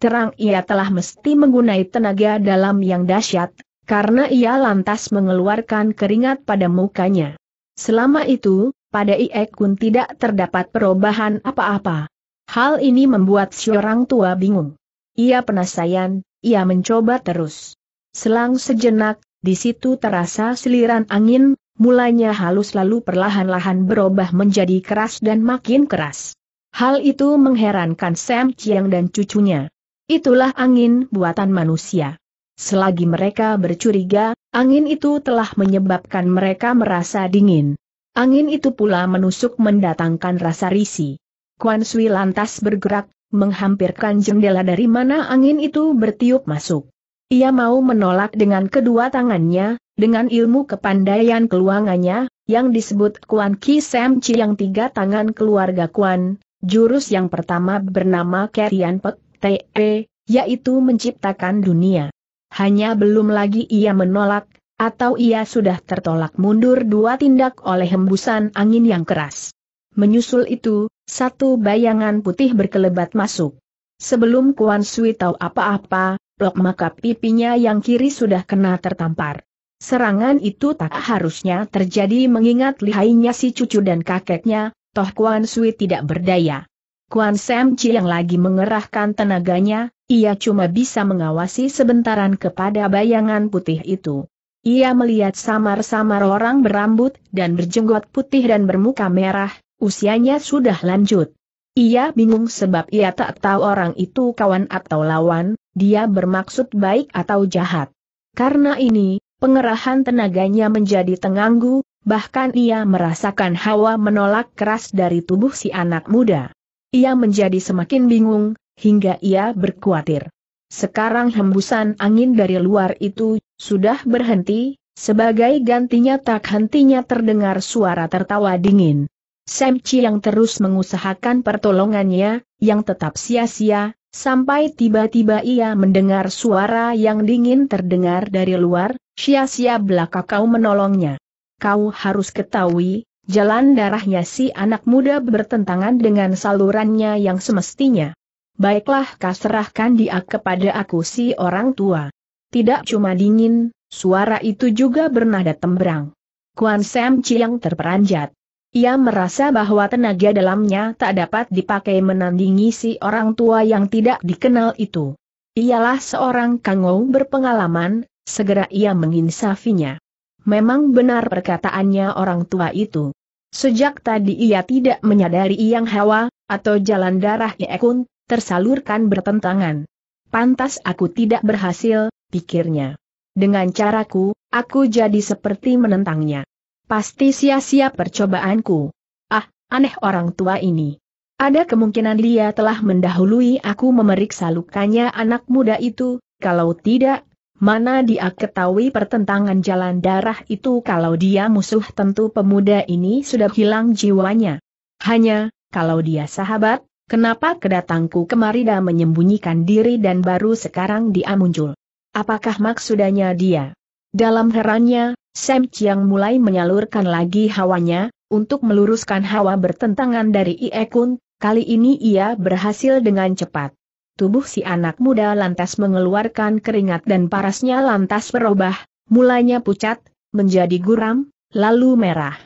terang ia telah mesti menggunai tenaga dalam yang dahsyat, karena ia lantas mengeluarkan keringat pada mukanya. Selama itu, pada Iek Kun tidak terdapat perubahan apa-apa. Hal ini membuat si orang tua bingung. Ia penasaran, ia mencoba terus. Selang sejenak, di situ terasa seliran angin, mulanya halus lalu perlahan-lahan berubah menjadi keras dan makin keras. Hal itu mengherankan Sam Chiang dan cucunya. Itulah angin buatan manusia. Selagi mereka bercuriga, angin itu telah menyebabkan mereka merasa dingin. Angin itu pula menusuk mendatangkan rasa risi. Kuan Sui lantas bergerak, menghampirkan jendela dari mana angin itu bertiup masuk. Ia mau menolak dengan kedua tangannya, dengan ilmu kepandaian keluangannya, yang disebut Kuan Ki Sam Chi yang tiga tangan keluarga Kuan, jurus yang pertama bernama Kerian Pek, TE, yaitu menciptakan dunia. Hanya belum lagi ia menolak, atau ia sudah tertolak mundur dua tindak oleh hembusan angin yang keras. Menyusul itu, satu bayangan putih berkelebat masuk. Sebelum Kuan Sui tahu apa-apa, blok maka pipinya yang kiri sudah kena tertampar. Serangan itu tak harusnya terjadi mengingat lihainya si cucu dan kakeknya, toh Kuan Sui tidak berdaya. Kuan Sam Chi yang lagi mengerahkan tenaganya, ia cuma bisa mengawasi sebentaran kepada bayangan putih itu. Ia melihat samar-samar orang berambut dan berjenggot putih dan bermuka merah, usianya sudah lanjut. Ia bingung sebab ia tak tahu orang itu kawan atau lawan, dia bermaksud baik atau jahat. Karena ini, pengerahan tenaganya menjadi tenganggu, bahkan ia merasakan hawa menolak keras dari tubuh si anak muda. Ia menjadi semakin bingung, hingga ia berkuatir. Sekarang hembusan angin dari luar itu sudah berhenti, sebagai gantinya tak hentinya terdengar suara tertawa dingin. Sam Chi yang terus mengusahakan pertolongannya, yang tetap sia-sia, sampai tiba-tiba ia mendengar suara yang dingin terdengar dari luar, sia-sia belaka kau menolongnya. Kau harus ketahui, jalan darahnya si anak muda bertentangan dengan salurannya yang semestinya. Baiklah kau serahkan dia kepada aku si orang tua. Tidak cuma dingin, suara itu juga bernada tembrang. Kuan Sam Chiang terperanjat. Ia merasa bahwa tenaga dalamnya tak dapat dipakai menandingi si orang tua yang tidak dikenal itu. Ialah seorang kangou berpengalaman, segera ia menginsafinya. Memang benar perkataannya orang tua itu. Sejak tadi ia tidak menyadari yang hawa, atau jalan darah Iekun, tersalurkan bertentangan. Pantas aku tidak berhasil, pikirnya. Dengan caraku, aku jadi seperti menentangnya. Pasti sia-sia percobaanku. Ah, aneh orang tua ini. Ada kemungkinan dia telah mendahului aku memeriksa lukanya anak muda itu, kalau tidak, Mana dia ketahui pertentangan jalan darah itu kalau dia musuh tentu pemuda ini sudah hilang jiwanya. Hanya, kalau dia sahabat, kenapa kedatangku kemari dan menyembunyikan diri dan baru sekarang dia muncul? Apakah maksudnya dia? Dalam herannya, Sam Chiang mulai menyalurkan lagi hawanya, untuk meluruskan hawa bertentangan dari Ie Kun, kali ini ia berhasil dengan cepat. Tubuh si anak muda lantas mengeluarkan keringat dan parasnya lantas berubah, mulanya pucat, menjadi guram, lalu merah.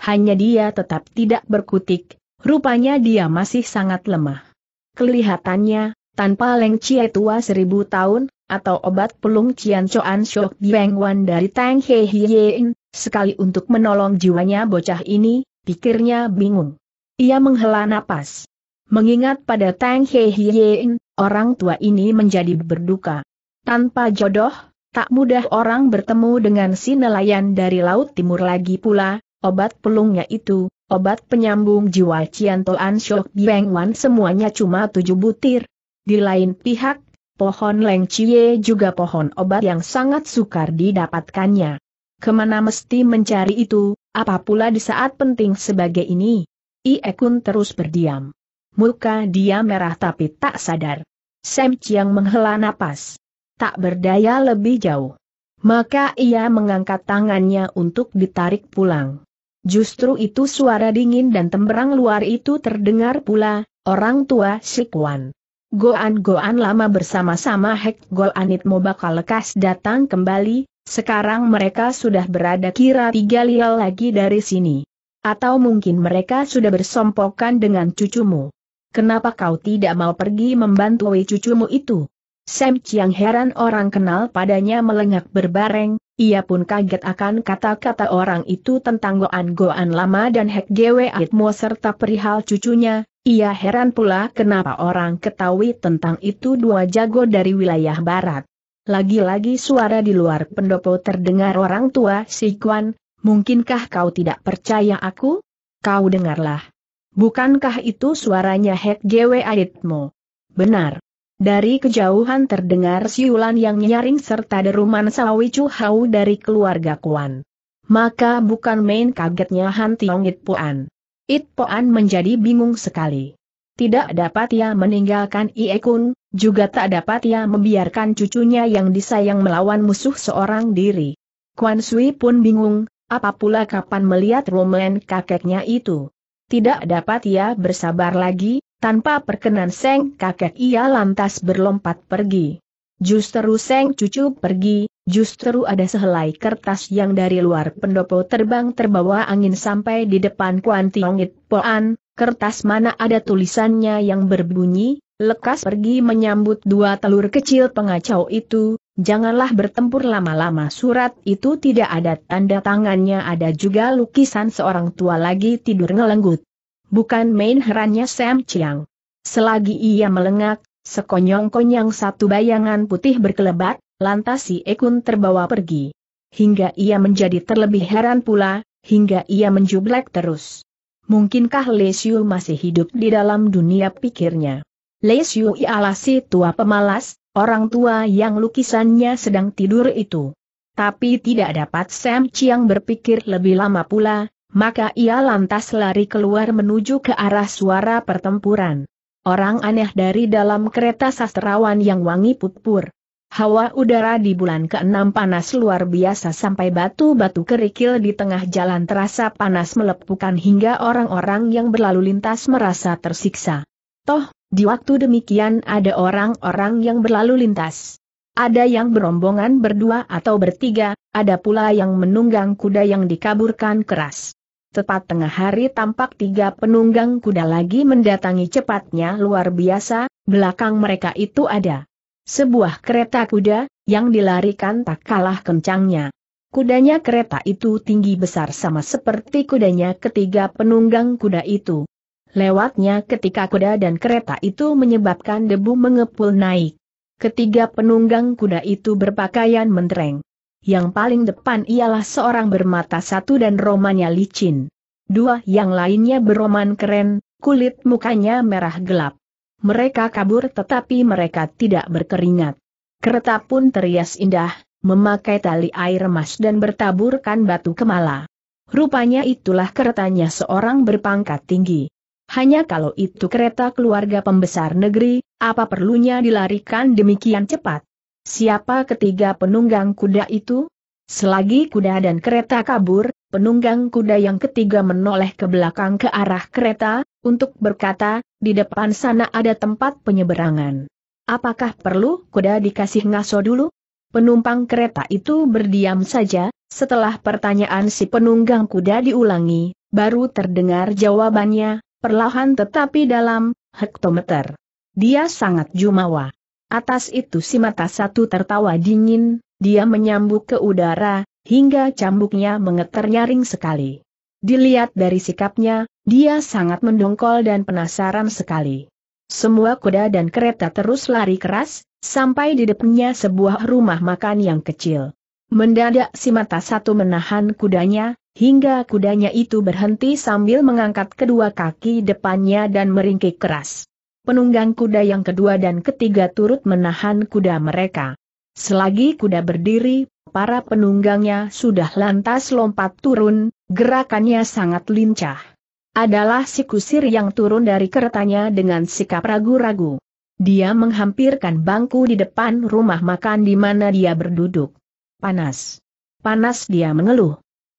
Hanya dia tetap tidak berkutik, rupanya dia masih sangat lemah. Kelihatannya, tanpa Leng Chie tua seribu tahun, atau obat pelung Cian coan Shok Wan dari Tang He Hien, sekali untuk menolong jiwanya bocah ini, pikirnya bingung. Ia menghela napas. Mengingat pada Tang He Hien, orang tua ini menjadi berduka. Tanpa jodoh, tak mudah orang bertemu dengan si nelayan dari Laut Timur lagi pula, obat pelungnya itu, obat penyambung jiwa Cianto Anshok Bieng Wan semuanya cuma tujuh butir. Di lain pihak, pohon Leng Chie juga pohon obat yang sangat sukar didapatkannya. Kemana mesti mencari itu, apa pula di saat penting sebagai ini? Iekun terus berdiam. Muka dia merah tapi tak sadar. Sam Chiang menghela napas. Tak berdaya lebih jauh. Maka ia mengangkat tangannya untuk ditarik pulang. Justru itu suara dingin dan temberang luar itu terdengar pula, orang tua Sikwan. Goan-goan lama bersama-sama Hek Goanit mau bakal lekas datang kembali, sekarang mereka sudah berada kira tiga lial lagi dari sini. Atau mungkin mereka sudah bersompokan dengan cucumu. Kenapa kau tidak mau pergi membantu cucumu itu? Sam Chiang heran orang kenal padanya melengak berbareng, ia pun kaget akan kata-kata orang itu tentang goan-goan lama dan Hek Gwe Itmo serta perihal cucunya, ia heran pula kenapa orang ketahui tentang itu dua jago dari wilayah barat. Lagi-lagi suara di luar pendopo terdengar orang tua si Kwan, mungkinkah kau tidak percaya aku? Kau dengarlah. Bukankah itu suaranya Hek Gwe Aditmo? Benar. Dari kejauhan terdengar siulan yang nyaring serta deruman sawi cuhau dari keluarga Kuan. Maka bukan main kagetnya Han Tiong It Puan. It Puan menjadi bingung sekali. Tidak dapat ia meninggalkan Ie Kun, juga tak dapat ia membiarkan cucunya yang disayang melawan musuh seorang diri. Kuan Sui pun bingung, apa pula kapan melihat roman kakeknya itu. Tidak dapat ia bersabar lagi, tanpa perkenan Seng kakek ia lantas berlompat pergi. Justru Seng cucu pergi, justru ada sehelai kertas yang dari luar pendopo terbang terbawa angin sampai di depan Kuan Tiongit Poan, kertas mana ada tulisannya yang berbunyi, lekas pergi menyambut dua telur kecil pengacau itu, Janganlah bertempur lama-lama surat itu tidak ada tanda tangannya ada juga lukisan seorang tua lagi tidur ngelenggut. Bukan main herannya Sam Chiang. Selagi ia melengak, sekonyong konyong satu bayangan putih berkelebat, lantas si Ekun terbawa pergi. Hingga ia menjadi terlebih heran pula, hingga ia menjublek terus. Mungkinkah Lesiu masih hidup di dalam dunia pikirnya? Lesiu ialah si tua pemalas, orang tua yang lukisannya sedang tidur itu. Tapi tidak dapat Sam Chiang berpikir lebih lama pula, maka ia lantas lari keluar menuju ke arah suara pertempuran. Orang aneh dari dalam kereta sastrawan yang wangi pupur. Hawa udara di bulan ke-6 panas luar biasa sampai batu-batu kerikil di tengah jalan terasa panas melepukan hingga orang-orang yang berlalu lintas merasa tersiksa. Toh, di waktu demikian ada orang-orang yang berlalu lintas. Ada yang berombongan berdua atau bertiga, ada pula yang menunggang kuda yang dikaburkan keras. Tepat tengah hari tampak tiga penunggang kuda lagi mendatangi cepatnya luar biasa, belakang mereka itu ada sebuah kereta kuda, yang dilarikan tak kalah kencangnya. Kudanya kereta itu tinggi besar sama seperti kudanya ketiga penunggang kuda itu. Lewatnya ketika kuda dan kereta itu menyebabkan debu mengepul naik. Ketiga penunggang kuda itu berpakaian mentereng. Yang paling depan ialah seorang bermata satu dan romannya licin. Dua yang lainnya beroman keren, kulit mukanya merah gelap. Mereka kabur tetapi mereka tidak berkeringat. Kereta pun terias indah, memakai tali air emas dan bertaburkan batu kemala. Rupanya itulah keretanya seorang berpangkat tinggi. Hanya kalau itu kereta keluarga pembesar negeri, apa perlunya dilarikan demikian cepat? Siapa ketiga penunggang kuda itu? Selagi kuda dan kereta kabur, penunggang kuda yang ketiga menoleh ke belakang ke arah kereta, untuk berkata, di depan sana ada tempat penyeberangan. Apakah perlu kuda dikasih ngaso dulu? Penumpang kereta itu berdiam saja, setelah pertanyaan si penunggang kuda diulangi, baru terdengar jawabannya, perlahan tetapi dalam, hektometer. Dia sangat jumawa. Atas itu si mata satu tertawa dingin, dia menyambuk ke udara, hingga cambuknya mengeter nyaring sekali. Dilihat dari sikapnya, dia sangat mendongkol dan penasaran sekali. Semua kuda dan kereta terus lari keras, sampai di depannya sebuah rumah makan yang kecil. Mendadak si mata satu menahan kudanya, hingga kudanya itu berhenti sambil mengangkat kedua kaki depannya dan meringkik keras. Penunggang kuda yang kedua dan ketiga turut menahan kuda mereka. Selagi kuda berdiri, para penunggangnya sudah lantas lompat turun, gerakannya sangat lincah. Adalah si kusir yang turun dari keretanya dengan sikap ragu-ragu. Dia menghampirkan bangku di depan rumah makan di mana dia berduduk. Panas. Panas dia mengeluh.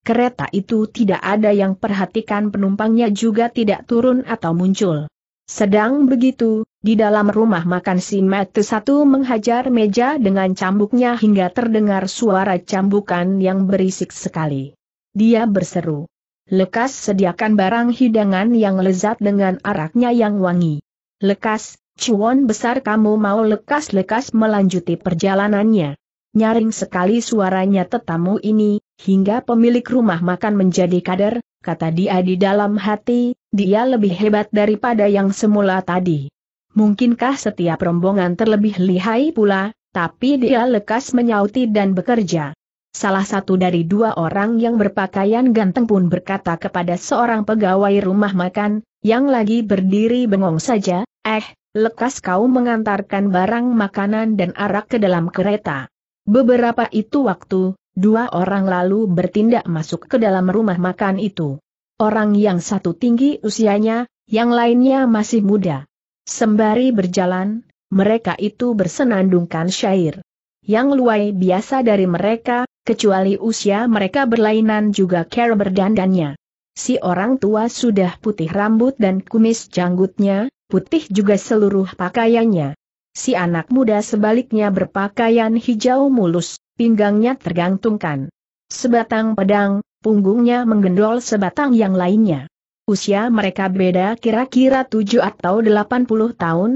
Kereta itu tidak ada yang perhatikan penumpangnya juga tidak turun atau muncul. Sedang begitu, di dalam rumah makan si satu menghajar meja dengan cambuknya hingga terdengar suara cambukan yang berisik sekali. Dia berseru. Lekas sediakan barang hidangan yang lezat dengan araknya yang wangi. Lekas, cuon besar kamu mau lekas-lekas melanjuti perjalanannya. Nyaring sekali suaranya tetamu ini, hingga pemilik rumah makan menjadi kader, kata dia di dalam hati, dia lebih hebat daripada yang semula tadi. Mungkinkah setiap rombongan terlebih lihai pula, tapi dia lekas menyauti dan bekerja. Salah satu dari dua orang yang berpakaian ganteng pun berkata kepada seorang pegawai rumah makan, yang lagi berdiri bengong saja, eh, lekas kau mengantarkan barang makanan dan arak ke dalam kereta. Beberapa itu waktu, dua orang lalu bertindak masuk ke dalam rumah makan itu. Orang yang satu tinggi usianya, yang lainnya masih muda. Sembari berjalan, mereka itu bersenandungkan syair. Yang luar biasa dari mereka, kecuali usia mereka berlainan juga care berdandannya. Si orang tua sudah putih rambut dan kumis janggutnya, putih juga seluruh pakaiannya. Si anak muda sebaliknya berpakaian hijau mulus pinggangnya tergantungkan. Sebatang pedang, punggungnya menggendol sebatang yang lainnya. Usia mereka beda kira-kira 7 atau 80 tahun.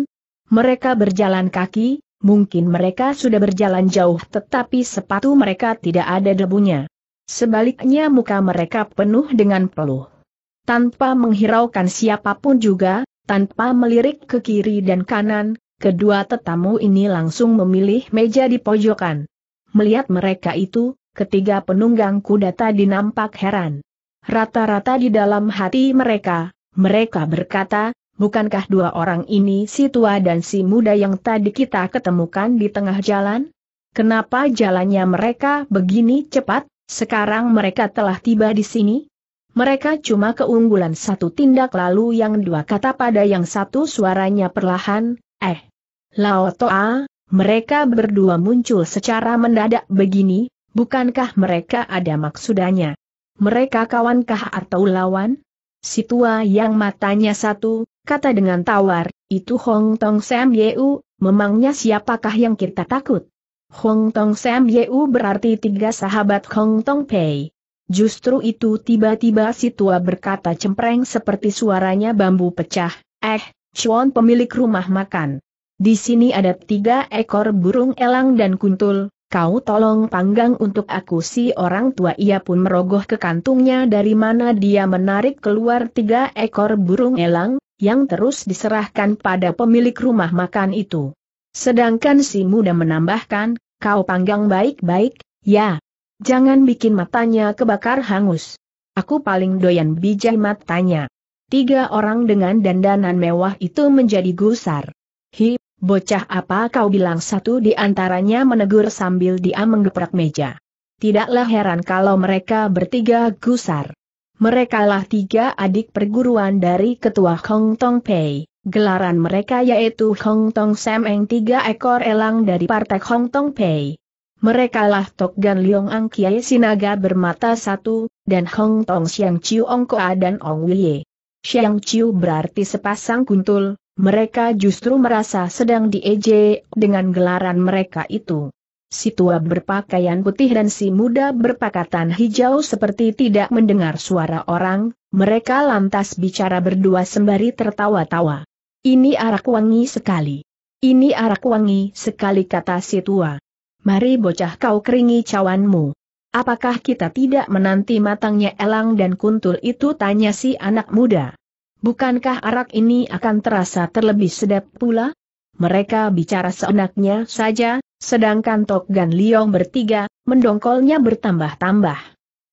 Mereka berjalan kaki, mungkin mereka sudah berjalan jauh tetapi sepatu mereka tidak ada debunya. Sebaliknya muka mereka penuh dengan peluh. Tanpa menghiraukan siapapun juga, tanpa melirik ke kiri dan kanan, kedua tetamu ini langsung memilih meja di pojokan. Melihat mereka itu, ketiga penunggang kuda tadi nampak heran. Rata-rata di dalam hati mereka, mereka berkata, bukankah dua orang ini si tua dan si muda yang tadi kita ketemukan di tengah jalan? Kenapa jalannya mereka begini cepat, sekarang mereka telah tiba di sini? Mereka cuma keunggulan satu tindak lalu yang dua kata pada yang satu suaranya perlahan, eh. Lao Toa, mereka berdua muncul secara mendadak begini, bukankah mereka ada maksudannya? Mereka kawankah atau lawan? Si tua yang matanya satu, kata dengan tawar, itu Hong Tong Sam Yeu, memangnya siapakah yang kita takut? Hong Tong Sam Yeu berarti tiga sahabat Hong Tong Pei. Justru itu tiba-tiba si tua berkata cempreng seperti suaranya bambu pecah, eh, cuan pemilik rumah makan. Di sini ada tiga ekor burung elang dan kuntul, kau tolong panggang untuk aku si orang tua ia pun merogoh ke kantungnya dari mana dia menarik keluar tiga ekor burung elang, yang terus diserahkan pada pemilik rumah makan itu. Sedangkan si muda menambahkan, kau panggang baik-baik, ya. Jangan bikin matanya kebakar hangus. Aku paling doyan bijak matanya. Tiga orang dengan dandanan mewah itu menjadi gusar. Hi, Bocah apa kau bilang satu di antaranya menegur sambil dia menggeprak meja. Tidaklah heran kalau mereka bertiga gusar. Merekalah tiga adik perguruan dari ketua Hong Tong Pei. Gelaran mereka yaitu Hong Tong Sam Eng tiga ekor elang dari partai Hong Tong Pei. Merekalah Tok Gan Liong Ang Kiai Sinaga bermata satu, dan Hong Tong Siang Chiu Ong Koa dan Ong Wye. Siang Chiu berarti sepasang kuntul, mereka justru merasa sedang diejek dengan gelaran mereka itu. Si tua berpakaian putih dan si muda berpakatan hijau seperti tidak mendengar suara orang, mereka lantas bicara berdua sembari tertawa-tawa. Ini arak wangi sekali. Ini arak wangi sekali kata si tua. Mari bocah kau keringi cawanmu. Apakah kita tidak menanti matangnya elang dan kuntul itu tanya si anak muda. Bukankah arak ini akan terasa terlebih sedap pula? Mereka bicara seenaknya saja, sedangkan Tok Gan Liong bertiga, mendongkolnya bertambah-tambah.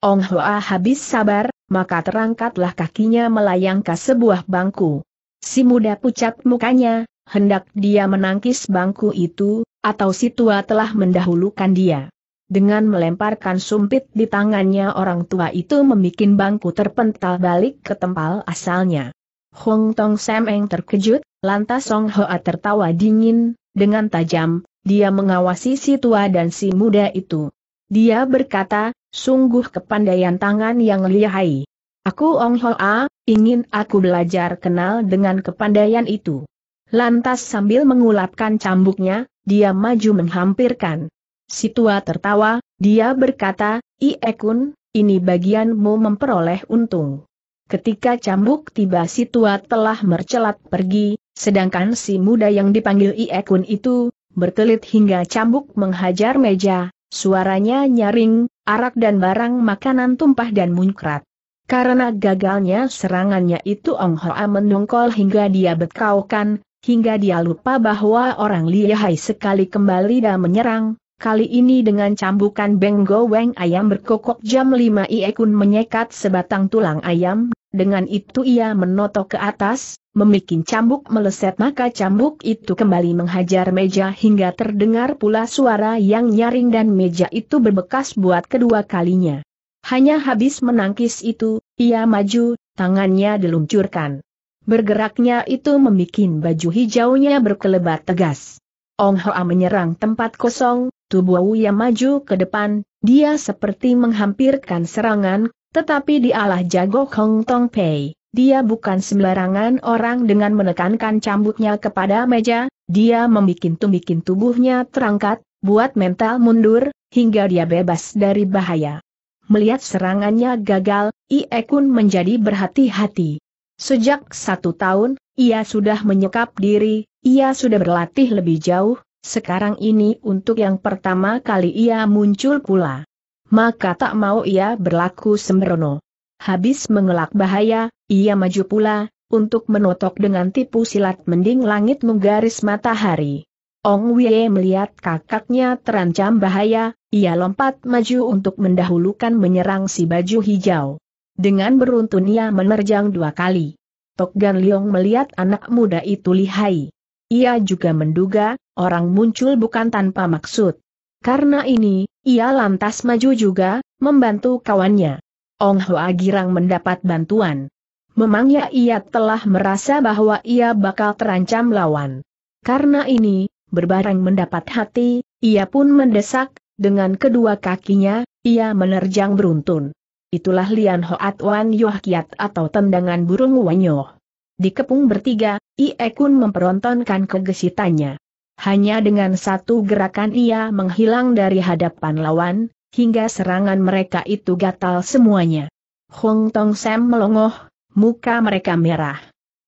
Ong Hoa habis sabar, maka terangkatlah kakinya melayang ke sebuah bangku. Si muda pucat mukanya, hendak dia menangkis bangku itu, atau si tua telah mendahulukan dia. Dengan melemparkan sumpit di tangannya orang tua itu memikin bangku terpental balik ke tempat asalnya. Hong Tong Semeng terkejut, lantas Song Hoa tertawa dingin, dengan tajam, dia mengawasi si tua dan si muda itu. Dia berkata, sungguh kepandaian tangan yang lihai. Aku Ong Hoa, ingin aku belajar kenal dengan kepandaian itu. Lantas sambil mengulapkan cambuknya, dia maju menghampirkan. Si tua tertawa, dia berkata, Iekun, ini bagianmu memperoleh untung. Ketika cambuk tiba si tua telah mercelat pergi, sedangkan si muda yang dipanggil Iekun itu, berkelit hingga cambuk menghajar meja, suaranya nyaring, arak dan barang makanan tumpah dan muncrat. Karena gagalnya serangannya itu Ong Hoa mendongkol hingga dia bekaukan, hingga dia lupa bahwa orang lihai sekali kembali dan menyerang, Kali ini dengan cambukan Beng Weng ayam berkokok jam 5 Iekun menyekat sebatang tulang ayam dengan itu ia menotok ke atas, memikin cambuk meleset maka cambuk itu kembali menghajar meja hingga terdengar pula suara yang nyaring dan meja itu berbekas buat kedua kalinya. Hanya habis menangkis itu, ia maju, tangannya diluncurkan. Bergeraknya itu memikin baju hijaunya berkelebat tegas. Ong Hoa menyerang tempat kosong, tubuh Wuya maju ke depan, dia seperti menghampirkan serangan, tetapi di dialah jago Hong Tong Pei, dia bukan sembarangan orang dengan menekankan cambuknya kepada meja, dia membuat tumbikin tubuhnya terangkat, buat mental mundur, hingga dia bebas dari bahaya. Melihat serangannya gagal, Ie Kun menjadi berhati-hati. Sejak satu tahun, ia sudah menyekap diri, ia sudah berlatih lebih jauh, sekarang ini untuk yang pertama kali ia muncul pula maka tak mau ia berlaku sembrono. Habis mengelak bahaya, ia maju pula, untuk menotok dengan tipu silat mending langit menggaris matahari. Ong Wei melihat kakaknya terancam bahaya, ia lompat maju untuk mendahulukan menyerang si baju hijau. Dengan beruntun ia menerjang dua kali. Tok Gan Leong melihat anak muda itu lihai. Ia juga menduga, orang muncul bukan tanpa maksud. Karena ini, ia lantas maju juga, membantu kawannya. Ong Hoa Girang mendapat bantuan. Memangnya ia telah merasa bahwa ia bakal terancam lawan. Karena ini, berbareng mendapat hati, ia pun mendesak, dengan kedua kakinya, ia menerjang beruntun. Itulah Lian Hoat Wan Yoh Kiat atau tendangan burung Wanyoh. kepung bertiga, Ie Kun memperontonkan kegesitannya. Hanya dengan satu gerakan ia menghilang dari hadapan lawan, hingga serangan mereka itu gatal semuanya. Hong Tong Sam melongoh, muka mereka merah.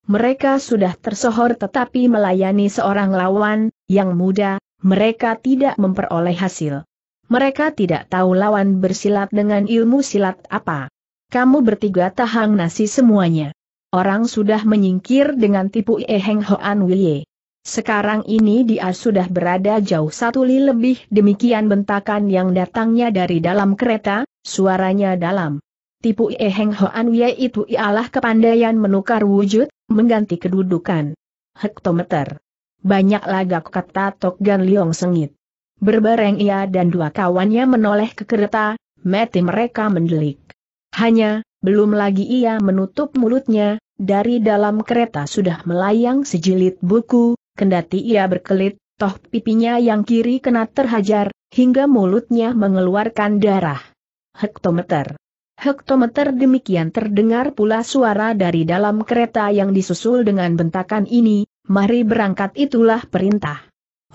Mereka sudah tersohor tetapi melayani seorang lawan, yang muda, mereka tidak memperoleh hasil. Mereka tidak tahu lawan bersilat dengan ilmu silat apa. Kamu bertiga tahang nasi semuanya. Orang sudah menyingkir dengan tipu Eheng Hoan Wilye. Sekarang ini dia sudah berada jauh satu li lebih demikian bentakan yang datangnya dari dalam kereta, suaranya dalam. Tipu Eheng Hoan Wie itu ialah kepandaian menukar wujud, mengganti kedudukan. Hektometer. Banyak lagak kata Tok Gan Liong sengit. Berbareng ia dan dua kawannya menoleh ke kereta, mati mereka mendelik. Hanya, belum lagi ia menutup mulutnya, dari dalam kereta sudah melayang sejilid buku, Kendati ia berkelit, toh pipinya yang kiri kena terhajar, hingga mulutnya mengeluarkan darah. Hektometer. Hektometer demikian terdengar pula suara dari dalam kereta yang disusul dengan bentakan ini, mari berangkat itulah perintah.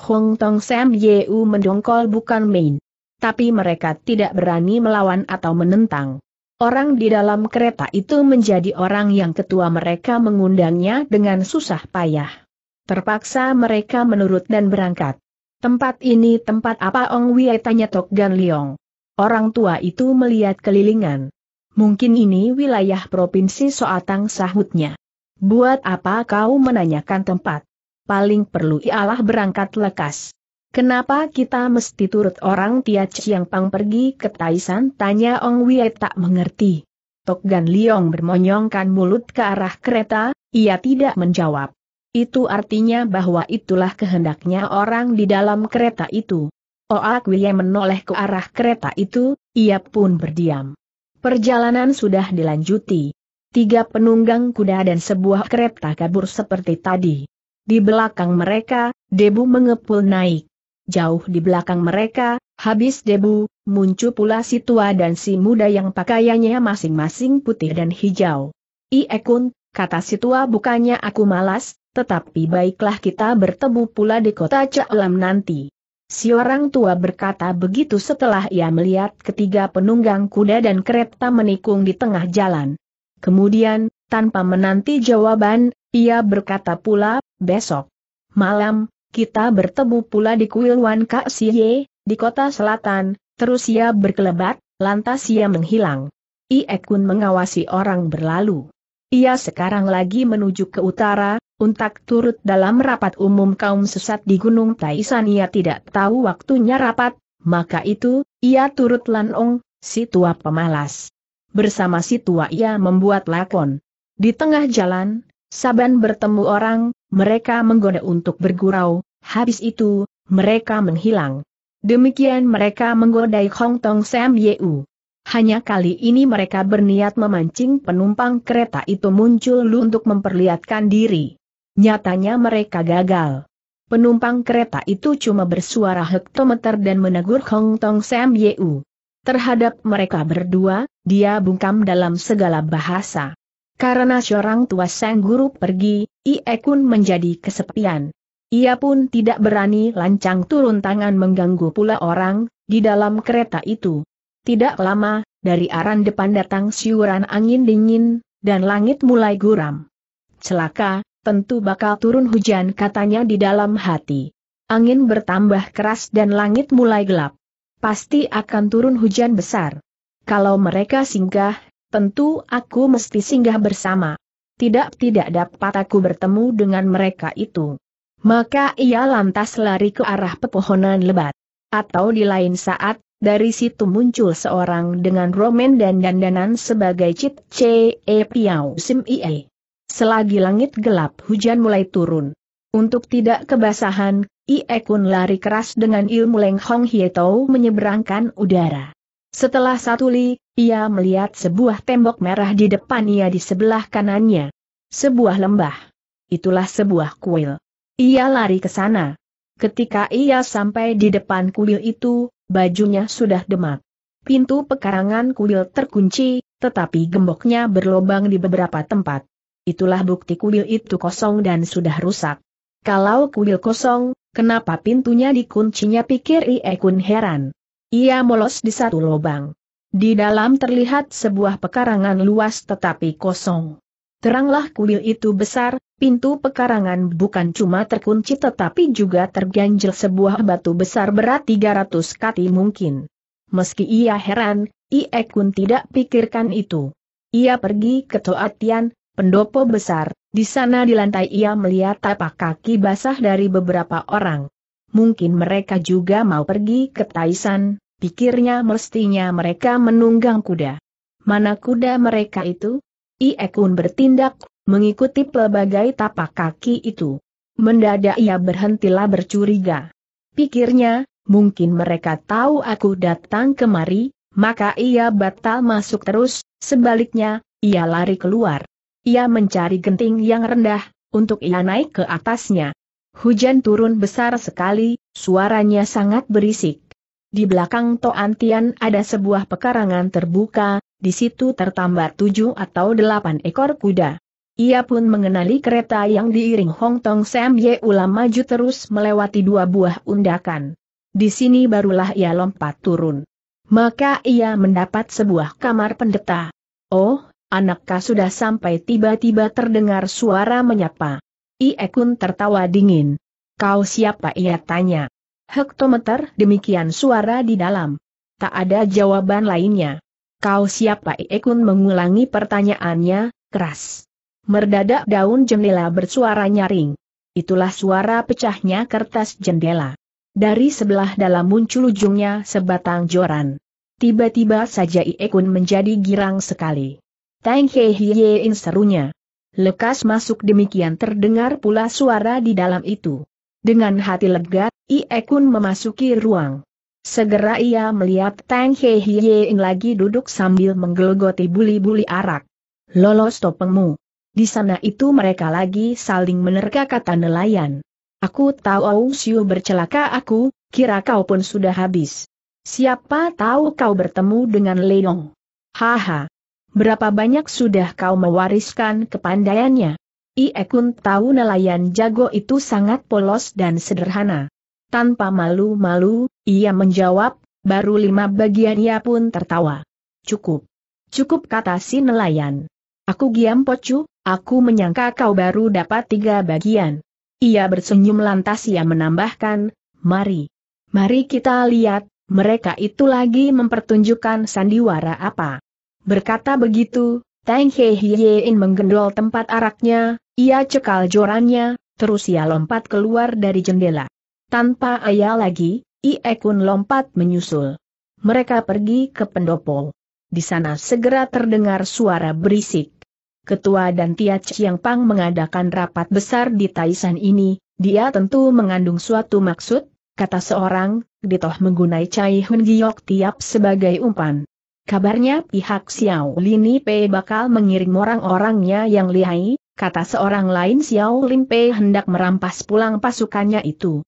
Hong Tong Sam Yeu mendongkol bukan main. Tapi mereka tidak berani melawan atau menentang. Orang di dalam kereta itu menjadi orang yang ketua mereka mengundangnya dengan susah payah. Terpaksa mereka menurut dan berangkat. Tempat ini tempat apa Ong Wei tanya Tok Gan Liong. Orang tua itu melihat kelilingan. Mungkin ini wilayah provinsi Soatang sahutnya. Buat apa kau menanyakan tempat? Paling perlu ialah berangkat lekas. Kenapa kita mesti turut orang Tia Chiang Pang pergi ke Taisan? Tanya Ong Wei tak mengerti. Tok Gan Liong bermonyongkan mulut ke arah kereta, ia tidak menjawab. Itu artinya bahwa itulah kehendaknya orang di dalam kereta itu. Oak Wilya menoleh ke arah kereta itu, ia pun berdiam. Perjalanan sudah dilanjuti. Tiga penunggang kuda dan sebuah kereta kabur seperti tadi. Di belakang mereka, debu mengepul naik. Jauh di belakang mereka, habis debu, muncul pula si tua dan si muda yang pakaiannya masing-masing putih dan hijau. Iekun, kata si tua bukannya aku malas, tetapi baiklah kita bertemu pula di kota Caklam nanti. Si orang tua berkata begitu setelah ia melihat ketiga penunggang kuda dan kereta menikung di tengah jalan. Kemudian, tanpa menanti jawaban, ia berkata pula, besok malam, kita bertemu pula di kuil Wan Kak Siye, di kota selatan, terus ia berkelebat, lantas ia menghilang. Iekun mengawasi orang berlalu. Ia sekarang lagi menuju ke utara, Untak turut dalam rapat umum kaum sesat di Gunung Taisan ia tidak tahu waktunya rapat, maka itu, ia turut lanong, si tua pemalas. Bersama si tua ia membuat lakon. Di tengah jalan, Saban bertemu orang, mereka menggoda untuk bergurau, habis itu, mereka menghilang. Demikian mereka menggodai Hong Tong Sam Yeu. Hanya kali ini mereka berniat memancing penumpang kereta itu muncul untuk memperlihatkan diri. Nyatanya mereka gagal. Penumpang kereta itu cuma bersuara hektometer dan menegur Hong Tong Sam Yeu. Terhadap mereka berdua, dia bungkam dalam segala bahasa. Karena seorang tua sang guru pergi, Ie Kun menjadi kesepian. Ia pun tidak berani lancang turun tangan mengganggu pula orang, di dalam kereta itu. Tidak lama, dari arah depan datang siuran angin dingin, dan langit mulai guram. Celaka, tentu bakal turun hujan katanya di dalam hati. Angin bertambah keras dan langit mulai gelap. Pasti akan turun hujan besar. Kalau mereka singgah, tentu aku mesti singgah bersama. Tidak tidak dapat aku bertemu dengan mereka itu. Maka ia lantas lari ke arah pepohonan lebat. Atau di lain saat, dari situ muncul seorang dengan romen dan dandanan sebagai Cit C.E. Piao Sim Selagi langit gelap hujan mulai turun. Untuk tidak kebasahan, Ie Kun lari keras dengan ilmu Leng Hong Hietou menyeberangkan udara. Setelah satu li, ia melihat sebuah tembok merah di depan ia di sebelah kanannya. Sebuah lembah. Itulah sebuah kuil. Ia lari ke sana. Ketika ia sampai di depan kuil itu, bajunya sudah demak. Pintu pekarangan kuil terkunci, tetapi gemboknya berlobang di beberapa tempat itulah bukti kuil itu kosong dan sudah rusak. Kalau kuil kosong, kenapa pintunya dikuncinya pikir Ie Kun heran. Ia molos di satu lubang. Di dalam terlihat sebuah pekarangan luas tetapi kosong. Teranglah kuil itu besar, pintu pekarangan bukan cuma terkunci tetapi juga terganjel sebuah batu besar berat 300 kati mungkin. Meski ia heran, Ie Kun tidak pikirkan itu. Ia pergi ke Toatian, pendopo besar, di sana di lantai ia melihat tapak kaki basah dari beberapa orang. Mungkin mereka juga mau pergi ke Taisan, pikirnya mestinya mereka menunggang kuda. Mana kuda mereka itu? Iekun bertindak, mengikuti pelbagai tapak kaki itu. Mendadak ia berhentilah bercuriga. Pikirnya, mungkin mereka tahu aku datang kemari, maka ia batal masuk terus, sebaliknya, ia lari keluar. Ia mencari genting yang rendah, untuk ia naik ke atasnya. Hujan turun besar sekali, suaranya sangat berisik. Di belakang Toan Tian ada sebuah pekarangan terbuka, di situ tertambat tujuh atau delapan ekor kuda. Ia pun mengenali kereta yang diiring Hong Tong Sam Ye ulam maju terus melewati dua buah undakan. Di sini barulah ia lompat turun. Maka ia mendapat sebuah kamar pendeta. Oh, Anakkah sudah sampai tiba-tiba terdengar suara menyapa. Iekun tertawa dingin. Kau siapa ia tanya. Hektometer demikian suara di dalam. Tak ada jawaban lainnya. Kau siapa Iekun mengulangi pertanyaannya, keras. Merdadak daun jendela bersuara nyaring. Itulah suara pecahnya kertas jendela. Dari sebelah dalam muncul ujungnya sebatang joran. Tiba-tiba saja Iekun menjadi girang sekali. Tang He In serunya. Lekas masuk demikian terdengar pula suara di dalam itu. Dengan hati lega, Ie Kun memasuki ruang. Segera ia melihat Tang He In lagi duduk sambil menggelogoti buli-buli arak. Lolos topengmu. Di sana itu mereka lagi saling menerka kata nelayan. Aku tahu Aung Siu bercelaka aku, kira kau pun sudah habis. Siapa tahu kau bertemu dengan Leong. Haha, Berapa banyak sudah kau mewariskan kepandaiannya? Ie Kun tahu nelayan jago itu sangat polos dan sederhana. Tanpa malu-malu, ia menjawab, baru lima bagian ia pun tertawa. Cukup. Cukup kata si nelayan. Aku giam pocu, aku menyangka kau baru dapat tiga bagian. Ia bersenyum lantas ia menambahkan, mari. Mari kita lihat, mereka itu lagi mempertunjukkan sandiwara apa. Berkata begitu, Tang He Hiein menggendol tempat araknya, ia cekal jorannya, terus ia lompat keluar dari jendela. Tanpa ayah lagi, Ie Kun lompat menyusul. Mereka pergi ke pendopo. Di sana segera terdengar suara berisik. Ketua dan Tia Chiang Pang mengadakan rapat besar di Taisan ini, dia tentu mengandung suatu maksud, kata seorang, ditoh menggunai Chai Hun Giok tiap sebagai umpan. Kabarnya pihak Xiao Lin Pei bakal mengirim orang-orangnya yang lihai, kata seorang lain Xiao Lin Pei hendak merampas pulang pasukannya itu.